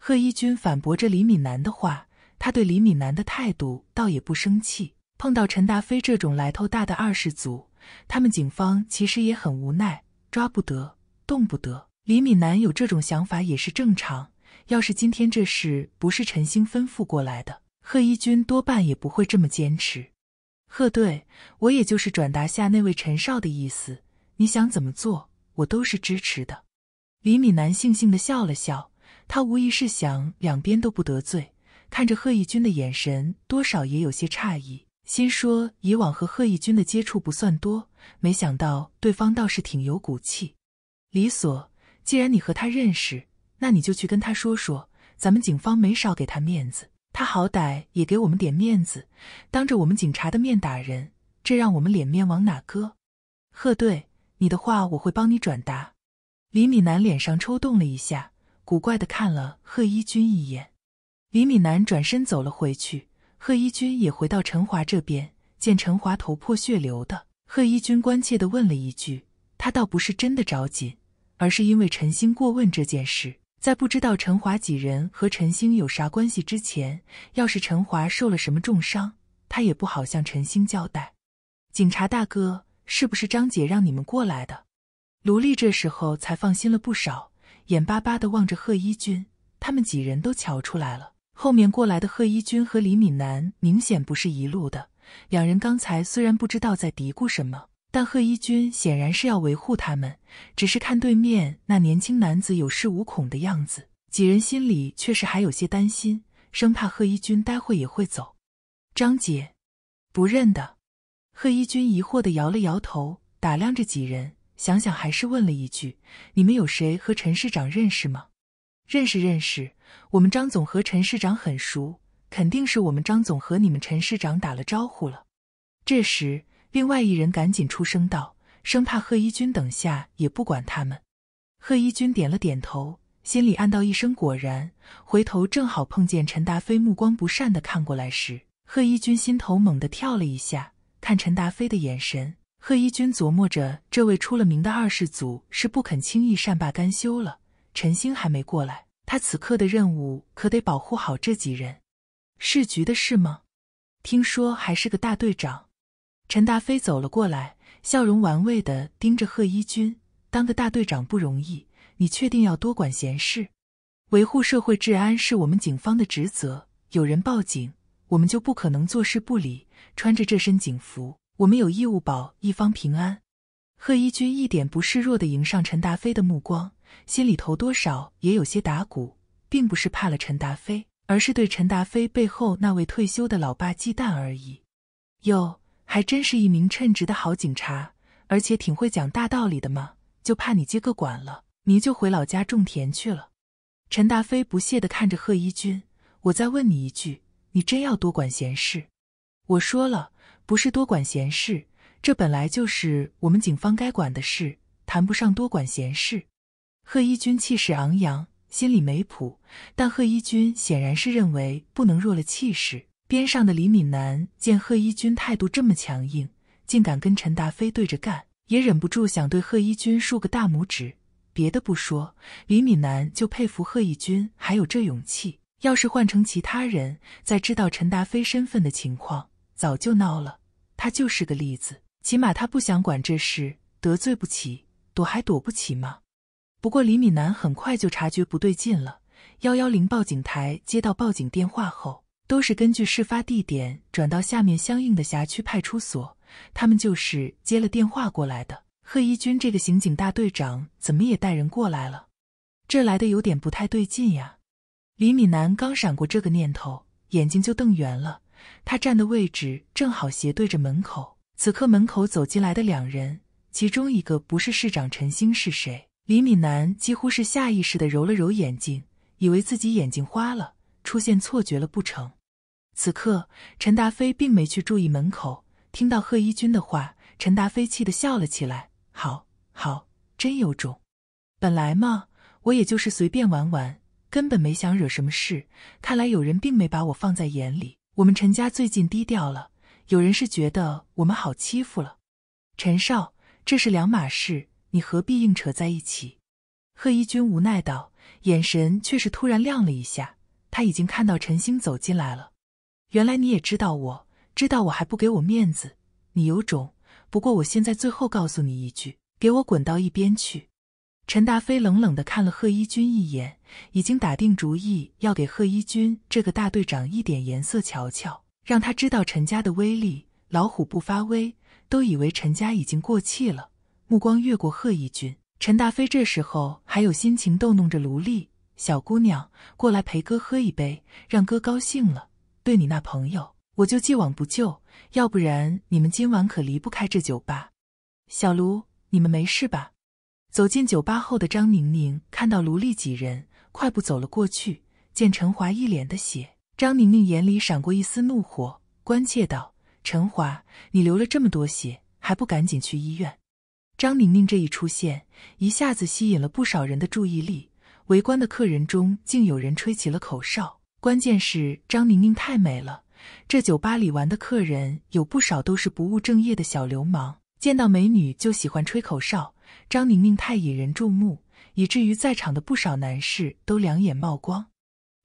贺一军反驳着李敏南的话，他对李敏南的态度倒也不生气。碰到陈达飞这种来头大的二世祖。他们警方其实也很无奈，抓不得，动不得。李敏南有这种想法也是正常。要是今天这事不是陈星吩咐过来的，贺一军多半也不会这么坚持。贺队，我也就是转达下那位陈少的意思，你想怎么做，我都是支持的。李敏南悻悻的笑了笑，他无疑是想两边都不得罪，看着贺一军的眼神，多少也有些诧异。心说，以往和贺一军的接触不算多，没想到对方倒是挺有骨气。李所，既然你和他认识，那你就去跟他说说，咱们警方没少给他面子，他好歹也给我们点面子。当着我们警察的面打人，这让我们脸面往哪搁？贺队，你的话我会帮你转达。李敏南脸上抽动了一下，古怪的看了贺一军一眼。李敏南转身走了回去。贺一军也回到陈华这边，见陈华头破血流的，贺一军关切地问了一句：“他倒不是真的着急，而是因为陈星过问这件事，在不知道陈华几人和陈星有啥关系之前，要是陈华受了什么重伤，他也不好向陈星交代。”“警察大哥，是不是张姐让你们过来的？”卢丽这时候才放心了不少，眼巴巴地望着贺一军他们几人都瞧出来了。后面过来的贺一军和李敏南明显不是一路的。两人刚才虽然不知道在嘀咕什么，但贺一军显然是要维护他们。只是看对面那年轻男子有恃无恐的样子，几人心里却是还有些担心，生怕贺一军待会也会走。张姐，不认得。贺一军疑惑地摇了摇头，打量着几人，想想还是问了一句：“你们有谁和陈市长认识吗？”“认识，认识。”我们张总和陈市长很熟，肯定是我们张总和你们陈市长打了招呼了。这时，另外一人赶紧出声道，生怕贺一军等下也不管他们。贺一军点了点头，心里暗道一声“果然”。回头正好碰见陈达飞目光不善的看过来时，贺一军心头猛地跳了一下。看陈达飞的眼神，贺一军琢磨着，这位出了名的二世祖是不肯轻易善罢甘休了。陈星还没过来。他此刻的任务可得保护好这几人，市局的事吗？听说还是个大队长。陈达飞走了过来，笑容玩味的盯着贺一军：“当个大队长不容易，你确定要多管闲事？维护社会治安是我们警方的职责。有人报警，我们就不可能坐视不理。穿着这身警服，我们有义务保一方平安。”贺一军一点不示弱的迎上陈达飞的目光。心里头多少也有些打鼓，并不是怕了陈达飞，而是对陈达飞背后那位退休的老爸忌惮而已。哟，还真是一名称职的好警察，而且挺会讲大道理的嘛。就怕你接个管了，你就回老家种田去了。陈达飞不屑地看着贺一军：“我再问你一句，你真要多管闲事？我说了，不是多管闲事，这本来就是我们警方该管的事，谈不上多管闲事。”贺一军气势昂扬，心里没谱，但贺一军显然是认为不能弱了气势。边上的李敏南见贺一军态度这么强硬，竟敢跟陈达飞对着干，也忍不住想对贺一军竖个大拇指。别的不说，李敏南就佩服贺一军还有这勇气。要是换成其他人，在知道陈达飞身份的情况，早就闹了。他就是个例子，起码他不想管这事，得罪不起，躲还躲不起吗？不过李敏南很快就察觉不对劲了。幺幺零报警台接到报警电话后，都是根据事发地点转到下面相应的辖区派出所，他们就是接了电话过来的。贺一军这个刑警大队长怎么也带人过来了？这来的有点不太对劲呀！李敏南刚闪过这个念头，眼睛就瞪圆了。他站的位置正好斜对着门口，此刻门口走进来的两人，其中一个不是市长陈兴是谁？李敏南几乎是下意识的揉了揉眼睛，以为自己眼睛花了，出现错觉了不成。此刻，陈达飞并没去注意门口，听到贺一军的话，陈达飞气得笑了起来：“好好，真有种！本来嘛，我也就是随便玩玩，根本没想惹什么事。看来有人并没把我放在眼里。我们陈家最近低调了，有人是觉得我们好欺负了。陈少，这是两码事。”你何必硬扯在一起？贺一军无奈道，眼神却是突然亮了一下。他已经看到陈星走进来了。原来你也知道，我知道我还不给我面子，你有种！不过我现在最后告诉你一句，给我滚到一边去！陈达飞冷冷的看了贺一军一眼，已经打定主意要给贺一军这个大队长一点颜色瞧瞧，让他知道陈家的威力。老虎不发威，都以为陈家已经过气了。目光越过贺一军，陈大飞这时候还有心情逗弄着卢丽小姑娘，过来陪哥喝一杯，让哥高兴了。对你那朋友，我就既往不咎，要不然你们今晚可离不开这酒吧。小卢，你们没事吧？走进酒吧后的张宁宁看到卢丽几人，快步走了过去。见陈华一脸的血，张宁宁眼里闪过一丝怒火，关切道：“陈华，你流了这么多血，还不赶紧去医院？”张宁宁这一出现，一下子吸引了不少人的注意力。围观的客人中，竟有人吹起了口哨。关键是张宁宁太美了，这酒吧里玩的客人有不少都是不务正业的小流氓，见到美女就喜欢吹口哨。张宁宁太引人注目，以至于在场的不少男士都两眼冒光。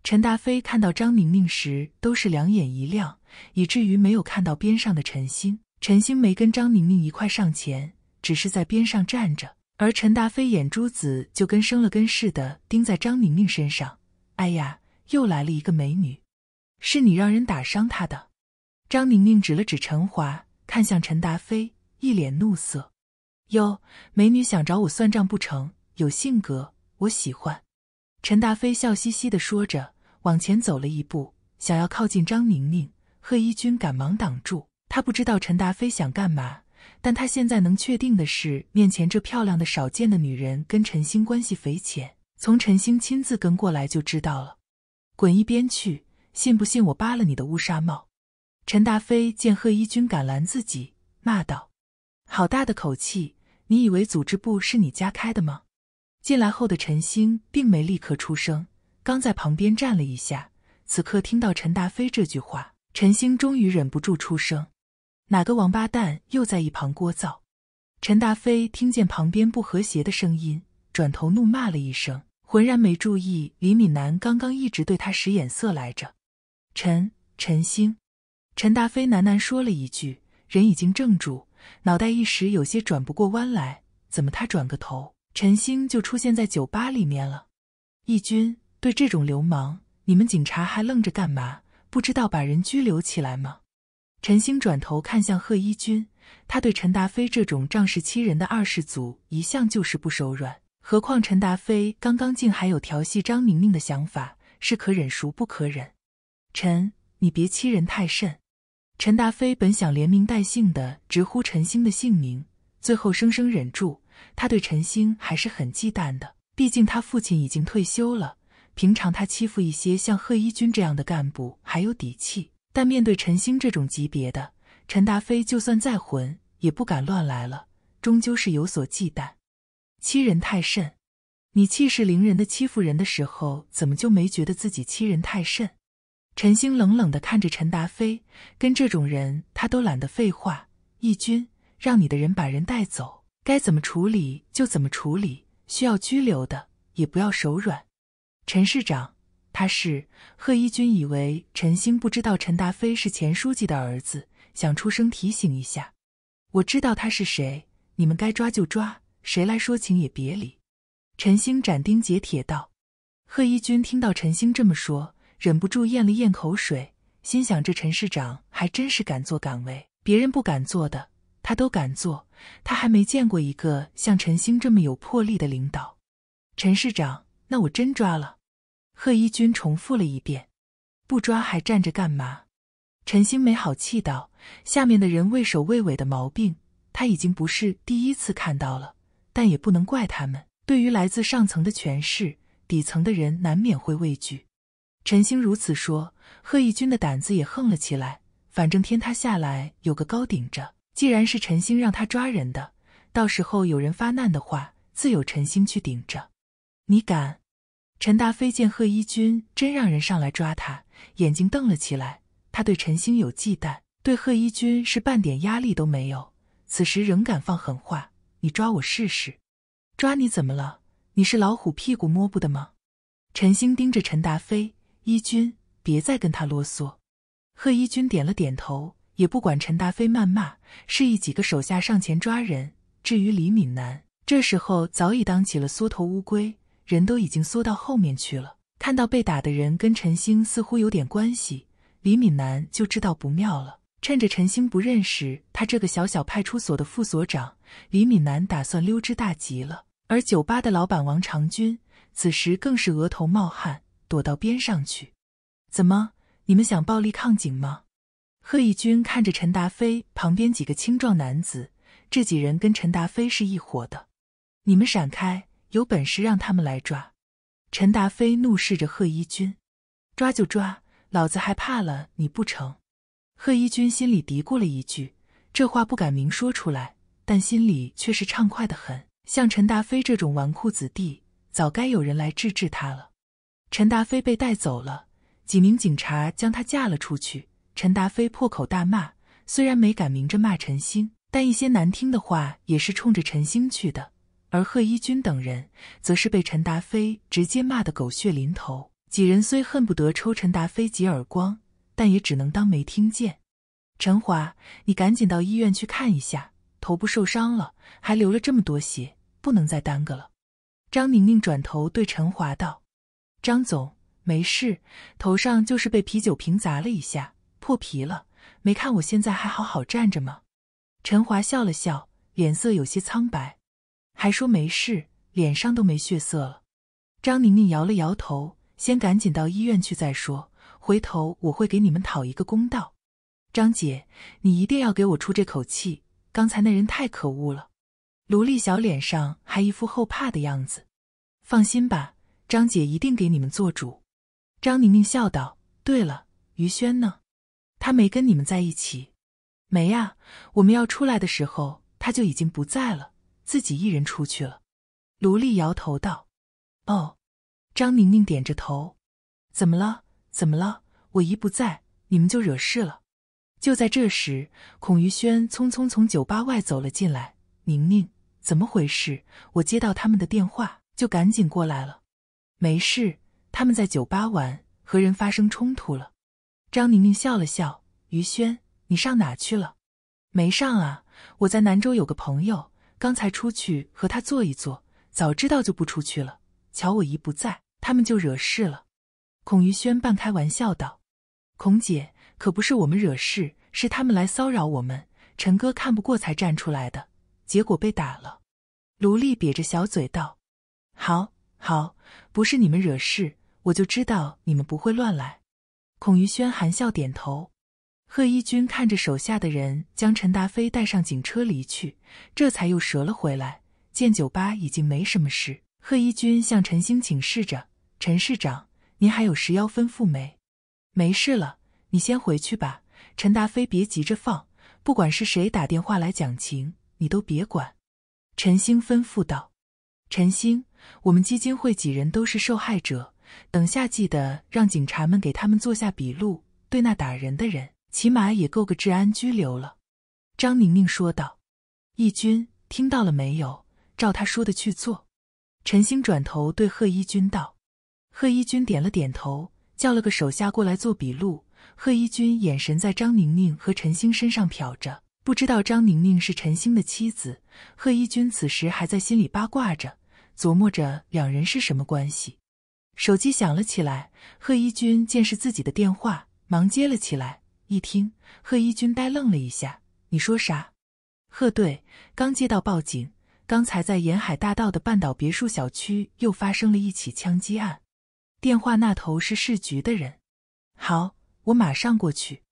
陈达飞看到张宁宁时都是两眼一亮，以至于没有看到边上的陈星。陈星没跟张宁宁一块上前。只是在边上站着，而陈达飞眼珠子就跟生了根似的，盯在张宁宁身上。哎呀，又来了一个美女，是你让人打伤她的？张宁宁指了指陈华，看向陈达飞，一脸怒色。哟，美女想找我算账不成？有性格，我喜欢。陈达飞笑嘻嘻的说着，往前走了一步，想要靠近张宁宁。贺一军赶忙挡住他，不知道陈达飞想干嘛。但他现在能确定的是，面前这漂亮的、少见的女人跟陈星关系匪浅，从陈星亲自跟过来就知道了。滚一边去！信不信我扒了你的乌纱帽？陈达飞见贺一军敢拦自己，骂道：“好大的口气！你以为组织部是你家开的吗？”进来后的陈星并没立刻出声，刚在旁边站了一下，此刻听到陈达飞这句话，陈星终于忍不住出声。哪个王八蛋又在一旁聒噪？陈达飞听见旁边不和谐的声音，转头怒骂了一声，浑然没注意李敏男刚刚一直对他使眼色来着。陈陈星，陈达飞喃喃说了一句，人已经怔住，脑袋一时有些转不过弯来。怎么他转个头，陈星就出现在酒吧里面了？义军对这种流氓，你们警察还愣着干嘛？不知道把人拘留起来吗？陈星转头看向贺一军，他对陈达飞这种仗势欺人的二世祖一向就是不手软，何况陈达飞刚刚竟还有调戏张明明的想法，是可忍孰不可忍？陈，你别欺人太甚。陈达飞本想连名带姓的直呼陈星的姓名，最后生生忍住。他对陈星还是很忌惮的，毕竟他父亲已经退休了，平常他欺负一些像贺一军这样的干部还有底气。但面对陈星这种级别的陈达飞，就算再混也不敢乱来了，终究是有所忌惮。欺人太甚！你气势凌人的欺负人的时候，怎么就没觉得自己欺人太甚？陈星冷冷的看着陈达飞，跟这种人他都懒得废话。义军，让你的人把人带走，该怎么处理就怎么处理，需要拘留的也不要手软。陈市长。他是贺一军，以为陈兴不知道陈达飞是钱书记的儿子，想出声提醒一下。我知道他是谁，你们该抓就抓，谁来说情也别理。陈兴斩钉截铁道。贺一军听到陈兴这么说，忍不住咽了咽口水，心想这陈市长还真是敢作敢为，别人不敢做的他都敢做，他还没见过一个像陈兴这么有魄力的领导。陈市长，那我真抓了。贺一军重复了一遍：“不抓还站着干嘛？”陈星没好气道：“下面的人畏首畏尾的毛病，他已经不是第一次看到了，但也不能怪他们。对于来自上层的权势，底层的人难免会畏惧。”陈星如此说，贺一军的胆子也横了起来。反正天塌下来有个高顶着，既然是陈星让他抓人的，到时候有人发难的话，自有陈星去顶着。你敢？陈达飞见贺一军真让人上来抓他，眼睛瞪了起来。他对陈星有忌惮，对贺一军是半点压力都没有。此时仍敢放狠话：“你抓我试试，抓你怎么了？你是老虎屁股摸不得吗？”陈星盯着陈达飞：“一军，别再跟他啰嗦。”贺一军点了点头，也不管陈达飞谩骂，示意几个手下上前抓人。至于李敏南，这时候早已当起了缩头乌龟。人都已经缩到后面去了。看到被打的人跟陈星似乎有点关系，李敏南就知道不妙了。趁着陈星不认识他这个小小派出所的副所长，李敏南打算溜之大吉了。而酒吧的老板王长军此时更是额头冒汗，躲到边上去。怎么，你们想暴力抗警吗？贺义军看着陈达飞旁边几个青壮男子，这几人跟陈达飞是一伙的。你们闪开！有本事让他们来抓！陈达飞怒视着贺一军：“抓就抓，老子还怕了你不成？”贺一军心里嘀咕了一句，这话不敢明说出来，但心里却是畅快的很。像陈达飞这种纨绔子弟，早该有人来治治他了。陈达飞被带走了，几名警察将他架了出去。陈达飞破口大骂，虽然没敢明着骂陈星，但一些难听的话也是冲着陈星去的。而贺一军等人则是被陈达飞直接骂得狗血淋头。几人虽恨不得抽陈达飞几耳光，但也只能当没听见。陈华，你赶紧到医院去看一下，头部受伤了，还流了这么多血，不能再耽搁了。张宁宁转头对陈华道：“张总，没事，头上就是被啤酒瓶砸了一下，破皮了，没看我现在还好好站着吗？”陈华笑了笑，脸色有些苍白。还说没事，脸上都没血色了。张宁宁摇了摇头，先赶紧到医院去再说。回头我会给你们讨一个公道。张姐，你一定要给我出这口气！刚才那人太可恶了。卢丽小脸上还一副后怕的样子。放心吧，张姐一定给你们做主。张宁宁笑道：“对了，于轩呢？他没跟你们在一起？没呀，我们要出来的时候他就已经不在了。”自己一人出去了，卢丽摇头道：“哦。”张宁宁点着头：“怎么了？怎么了？我一不在，你们就惹事了。”就在这时，孔于轩匆匆从酒吧外走了进来：“宁宁，怎么回事？我接到他们的电话，就赶紧过来了。”“没事，他们在酒吧玩，和人发生冲突了。”张宁宁笑了笑：“于轩，你上哪去了？”“没上啊，我在南州有个朋友。”刚才出去和他坐一坐，早知道就不出去了。瞧我姨不在，他们就惹事了。”孔于轩半开玩笑道，“孔姐，可不是我们惹事，是他们来骚扰我们。陈哥看不过才站出来的，结果被打了。”卢丽瘪着小嘴道，“好，好，不是你们惹事，我就知道你们不会乱来。”孔于轩含笑点头。贺一军看着手下的人将陈达飞带上警车离去，这才又折了回来。见酒吧已经没什么事，贺一军向陈兴请示着：“陈市长，您还有事要吩咐没？”“没事了，你先回去吧。陈达飞，别急着放，不管是谁打电话来讲情，你都别管。”陈兴吩咐道。“陈兴，我们基金会几人都是受害者，等下记得让警察们给他们做下笔录，对那打人的人。”起码也够个治安拘留了。”张宁宁说道。“一军，听到了没有？照他说的去做。”陈星转头对贺一军道。贺一军点了点头，叫了个手下过来做笔录。贺一军眼神在张宁宁和陈星身上瞟着，不知道张宁宁是陈星的妻子。贺一军此时还在心里八卦着，琢磨着两人是什么关系。手机响了起来，贺一军见是自己的电话，忙接了起来。一听，贺一军呆愣了一下。“你说啥？”贺队刚接到报警，刚才在沿海大道的半岛别墅小区又发生了一起枪击案。电话那头是市局的人。“好，我马上过去。”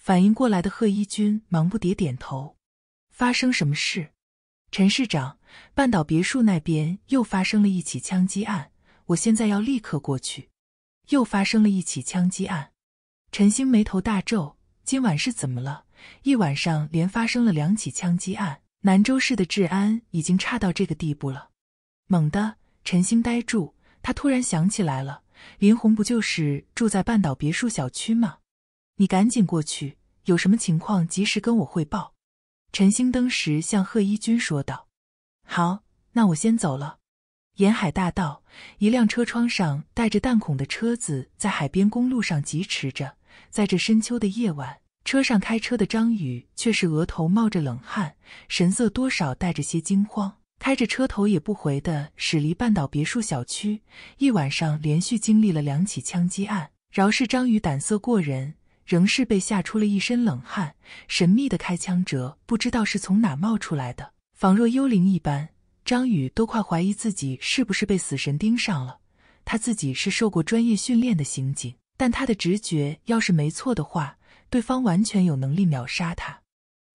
反应过来的贺一军忙不迭点头。“发生什么事？”陈市长，半岛别墅那边又发生了一起枪击案，我现在要立刻过去。又发生了一起枪击案。陈星眉头大皱，今晚是怎么了？一晚上连发生了两起枪击案，南州市的治安已经差到这个地步了。猛地，陈星呆住，他突然想起来了，林红不就是住在半岛别墅小区吗？你赶紧过去，有什么情况及时跟我汇报。陈星登时向贺一军说道：“好，那我先走了。”沿海大道，一辆车窗上带着弹孔的车子在海边公路上疾驰着。在这深秋的夜晚，车上开车的张宇却是额头冒着冷汗，神色多少带着些惊慌，开着车头也不回的驶离半岛别墅小区。一晚上连续经历了两起枪击案，饶是张宇胆色过人，仍是被吓出了一身冷汗。神秘的开枪者不知道是从哪冒出来的，仿若幽灵一般，张宇都快怀疑自己是不是被死神盯上了。他自己是受过专业训练的刑警。但他的直觉要是没错的话，对方完全有能力秒杀他。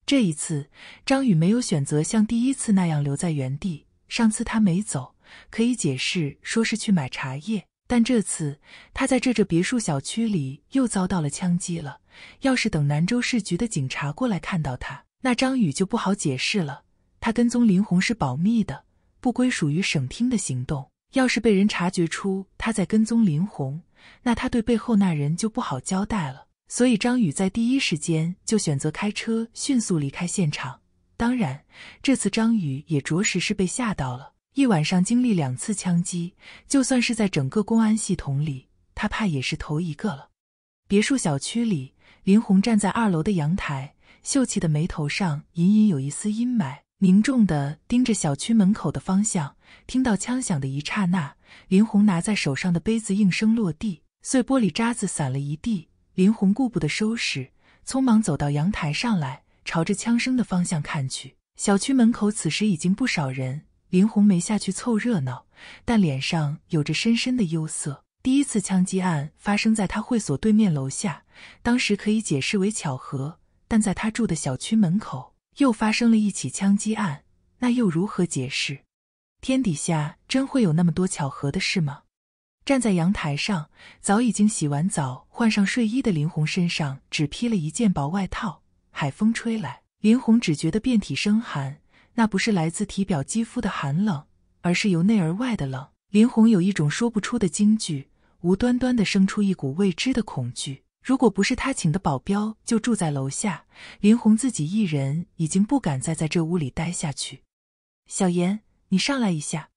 这一次，张宇没有选择像第一次那样留在原地。上次他没走，可以解释说是去买茶叶，但这次他在这这别墅小区里又遭到了枪击了。要是等南州市局的警察过来看到他，那张宇就不好解释了。他跟踪林红是保密的，不归属于省厅的行动。要是被人察觉出他在跟踪林红，那他对背后那人就不好交代了。所以张宇在第一时间就选择开车迅速离开现场。当然，这次张宇也着实是被吓到了，一晚上经历两次枪击，就算是在整个公安系统里，他怕也是头一个了。别墅小区里，林红站在二楼的阳台，秀气的眉头上隐隐有一丝阴霾。凝重的盯着小区门口的方向，听到枪响的一刹那，林红拿在手上的杯子应声落地，碎玻璃渣子散了一地。林红顾不得收拾，匆忙走到阳台上来，朝着枪声的方向看去。小区门口此时已经不少人，林红没下去凑热闹，但脸上有着深深的忧色。第一次枪击案发生在他会所对面楼下，当时可以解释为巧合，但在他住的小区门口。又发生了一起枪击案，那又如何解释？天底下真会有那么多巧合的事吗？站在阳台上，早已经洗完澡、换上睡衣的林红，身上只披了一件薄外套。海风吹来，林红只觉得遍体生寒。那不是来自体表肌肤的寒冷，而是由内而外的冷。林红有一种说不出的惊惧，无端端的生出一股未知的恐惧。如果不是他请的保镖就住在楼下，林红自己一人已经不敢再在这屋里待下去。小严，你上来一下！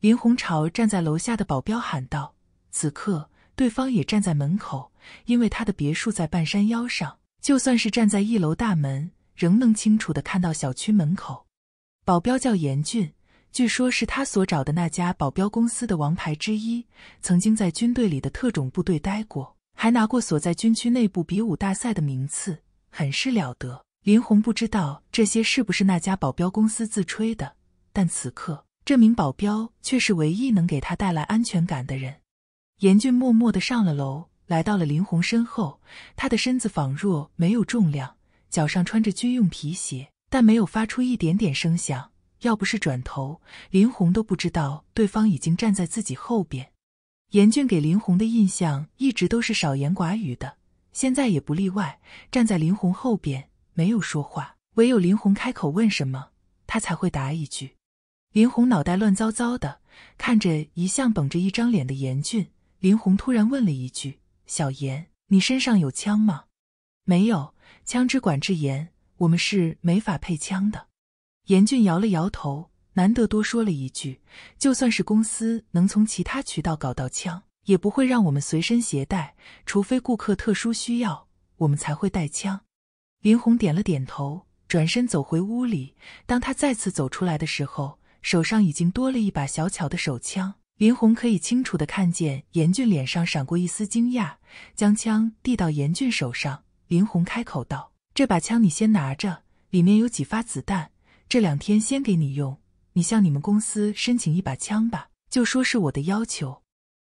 林红朝站在楼下的保镖喊道。此刻，对方也站在门口，因为他的别墅在半山腰上，就算是站在一楼大门，仍能清楚的看到小区门口。保镖叫严俊，据说是他所找的那家保镖公司的王牌之一，曾经在军队里的特种部队待过。还拿过所在军区内部比武大赛的名次，很是了得。林红不知道这些是不是那家保镖公司自吹的，但此刻这名保镖却是唯一能给他带来安全感的人。严峻默默的上了楼，来到了林红身后，他的身子仿若没有重量，脚上穿着军用皮鞋，但没有发出一点点声响。要不是转头，林红都不知道对方已经站在自己后边。严峻给林红的印象一直都是少言寡语的，现在也不例外。站在林红后边，没有说话，唯有林红开口问什么，他才会答一句。林红脑袋乱糟糟的，看着一向绷着一张脸的严峻，林红突然问了一句：“小严，你身上有枪吗？”“没有，枪支管制严，我们是没法配枪的。”严峻摇了摇头。难得多说了一句，就算是公司能从其他渠道搞到枪，也不会让我们随身携带，除非顾客特殊需要，我们才会带枪。林红点了点头，转身走回屋里。当他再次走出来的时候，手上已经多了一把小巧的手枪。林红可以清楚的看见严俊脸上闪过一丝惊讶，将枪递到严俊手上。林红开口道：“这把枪你先拿着，里面有几发子弹，这两天先给你用。”你向你们公司申请一把枪吧，就说是我的要求。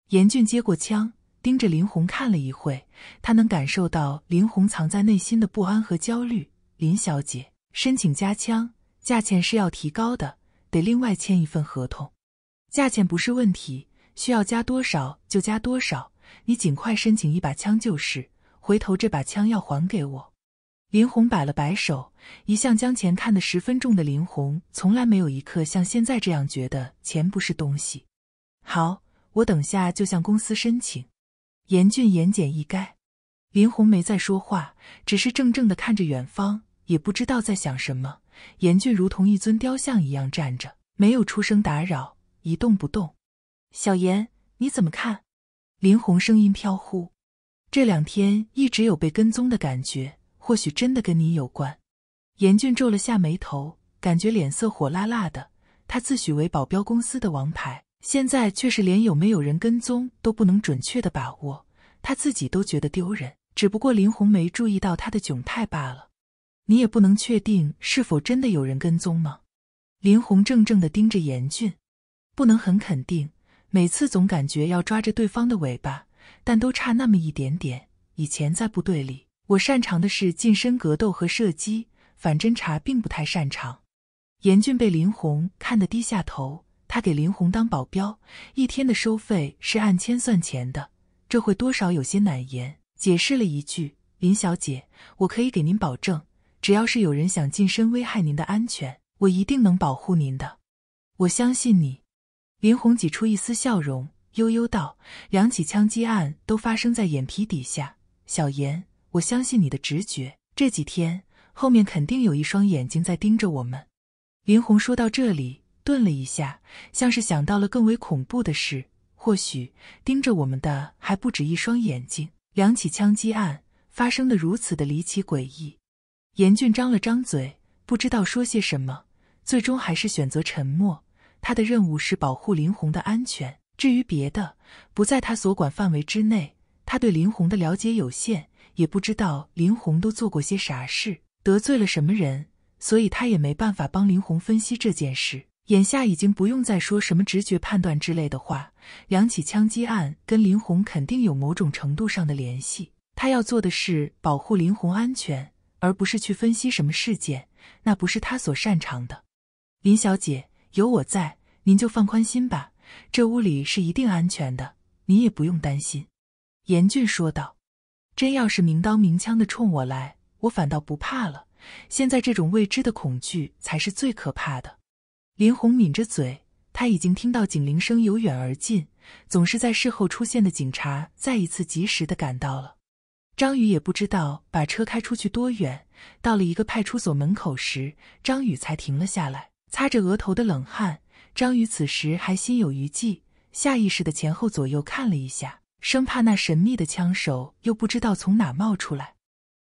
严俊接过枪，盯着林红看了一会，他能感受到林红藏在内心的不安和焦虑。林小姐，申请加枪，价钱是要提高的，得另外签一份合同。价钱不是问题，需要加多少就加多少。你尽快申请一把枪就是，回头这把枪要还给我。林红摆了摆手，一向将钱看得十分重的林红，从来没有一刻像现在这样觉得钱不是东西。好，我等下就向公司申请。严俊言简意赅。林红没再说话，只是怔怔地看着远方，也不知道在想什么。严俊如同一尊雕像一样站着，没有出声打扰，一动不动。小严，你怎么看？林红声音飘忽，这两天一直有被跟踪的感觉。或许真的跟你有关，严俊皱了下眉头，感觉脸色火辣辣的。他自诩为保镖公司的王牌，现在却是连有没有人跟踪都不能准确的把握，他自己都觉得丢人。只不过林红没注意到他的窘态罢了。你也不能确定是否真的有人跟踪吗？林红怔怔的盯着严俊，不能很肯定。每次总感觉要抓着对方的尾巴，但都差那么一点点。以前在部队里。我擅长的是近身格斗和射击，反侦察并不太擅长。严俊被林红看得低下头，他给林红当保镖，一天的收费是按千算钱的，这会多少有些难言。解释了一句：“林小姐，我可以给您保证，只要是有人想近身危害您的安全，我一定能保护您的。”我相信你。林红挤出一丝笑容，悠悠道：“两起枪击案都发生在眼皮底下，小严。”我相信你的直觉，这几天后面肯定有一双眼睛在盯着我们。林红说到这里，顿了一下，像是想到了更为恐怖的事。或许盯着我们的还不止一双眼睛。两起枪击案发生的如此的离奇诡异，严俊张了张嘴，不知道说些什么，最终还是选择沉默。他的任务是保护林红的安全，至于别的，不在他所管范围之内。他对林红的了解有限。也不知道林红都做过些啥事，得罪了什么人，所以他也没办法帮林红分析这件事。眼下已经不用再说什么直觉判断之类的话，两起枪击案跟林红肯定有某种程度上的联系。他要做的是保护林红安全，而不是去分析什么事件，那不是他所擅长的。林小姐，有我在，您就放宽心吧，这屋里是一定安全的，您也不用担心。”严俊说道。真要是明刀明枪的冲我来，我反倒不怕了。现在这种未知的恐惧才是最可怕的。林红抿着嘴，他已经听到警铃声由远而近。总是在事后出现的警察再一次及时的赶到了。张宇也不知道把车开出去多远，到了一个派出所门口时，张宇才停了下来，擦着额头的冷汗。张宇此时还心有余悸，下意识的前后左右看了一下。生怕那神秘的枪手又不知道从哪冒出来。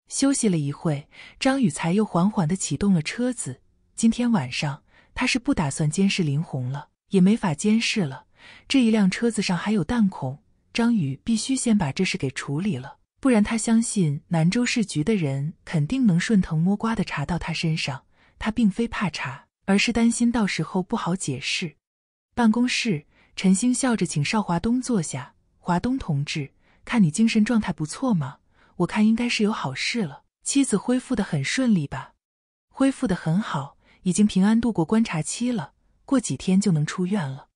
休息了一会，张宇才又缓缓地启动了车子。今天晚上他是不打算监视林红了，也没法监视了。这一辆车子上还有弹孔，张宇必须先把这事给处理了，不然他相信南州市局的人肯定能顺藤摸瓜地查到他身上。他并非怕查，而是担心到时候不好解释。办公室，陈星笑着请邵华东坐下。华东同志，看你精神状态不错嘛，我看应该是有好事了。妻子恢复的很顺利吧？恢复的很好，已经平安度过观察期了，过几天就能出院了。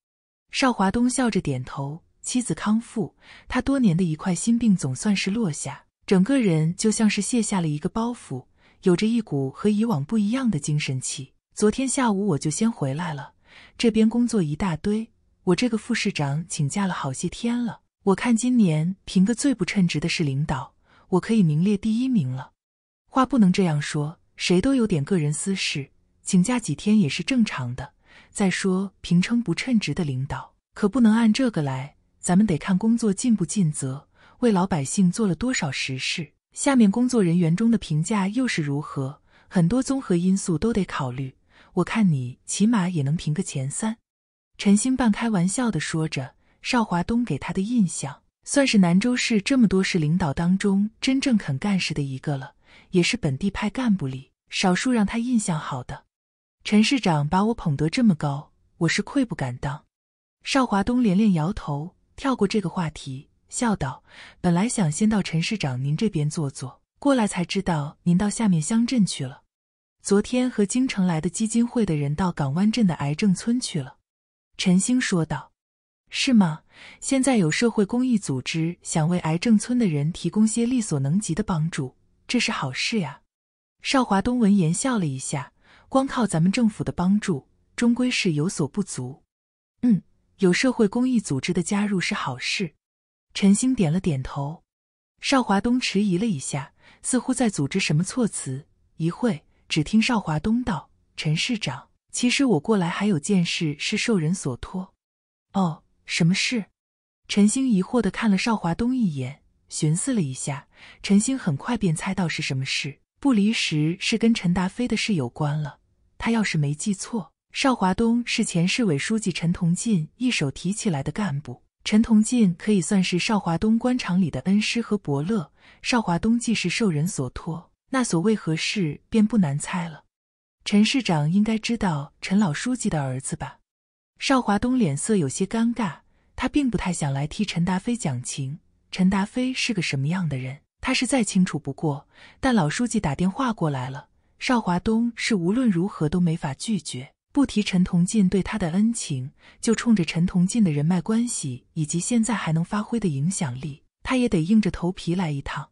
邵华东笑着点头。妻子康复，他多年的一块心病总算是落下，整个人就像是卸下了一个包袱，有着一股和以往不一样的精神气。昨天下午我就先回来了，这边工作一大堆，我这个副市长请假了好些天了。我看今年评个最不称职的是领导，我可以名列第一名了。话不能这样说，谁都有点个人私事，请假几天也是正常的。再说评称不称职的领导，可不能按这个来，咱们得看工作尽不尽责，为老百姓做了多少实事。下面工作人员中的评价又是如何？很多综合因素都得考虑。我看你起码也能评个前三。陈星半开玩笑的说着。邵华东给他的印象，算是兰州市这么多市领导当中真正肯干事的一个了，也是本地派干部里少数让他印象好的。陈市长把我捧得这么高，我是愧不敢当。邵华东连连摇头，跳过这个话题，笑道：“本来想先到陈市长您这边坐坐，过来才知道您到下面乡镇去了。昨天和京城来的基金会的人到港湾镇的癌症村去了。”陈星说道。是吗？现在有社会公益组织想为癌症村的人提供些力所能及的帮助，这是好事呀。邵华东闻言笑了一下，光靠咱们政府的帮助，终归是有所不足。嗯，有社会公益组织的加入是好事。陈星点了点头。邵华东迟疑了一下，似乎在组织什么措辞。一会只听邵华东道：“陈市长，其实我过来还有件事是受人所托。”哦。什么事？陈星疑惑的看了邵华东一眼，寻思了一下，陈星很快便猜到是什么事，不离时是跟陈达飞的事有关了。他要是没记错，邵华东是前市委书记陈同进一手提起来的干部，陈同进可以算是邵华东官场里的恩师和伯乐。邵华东既是受人所托，那所谓何事便不难猜了。陈市长应该知道陈老书记的儿子吧？邵华东脸色有些尴尬，他并不太想来替陈达飞讲情。陈达飞是个什么样的人，他是再清楚不过。但老书记打电话过来了，邵华东是无论如何都没法拒绝。不提陈同进对他的恩情，就冲着陈同进的人脉关系以及现在还能发挥的影响力，他也得硬着头皮来一趟。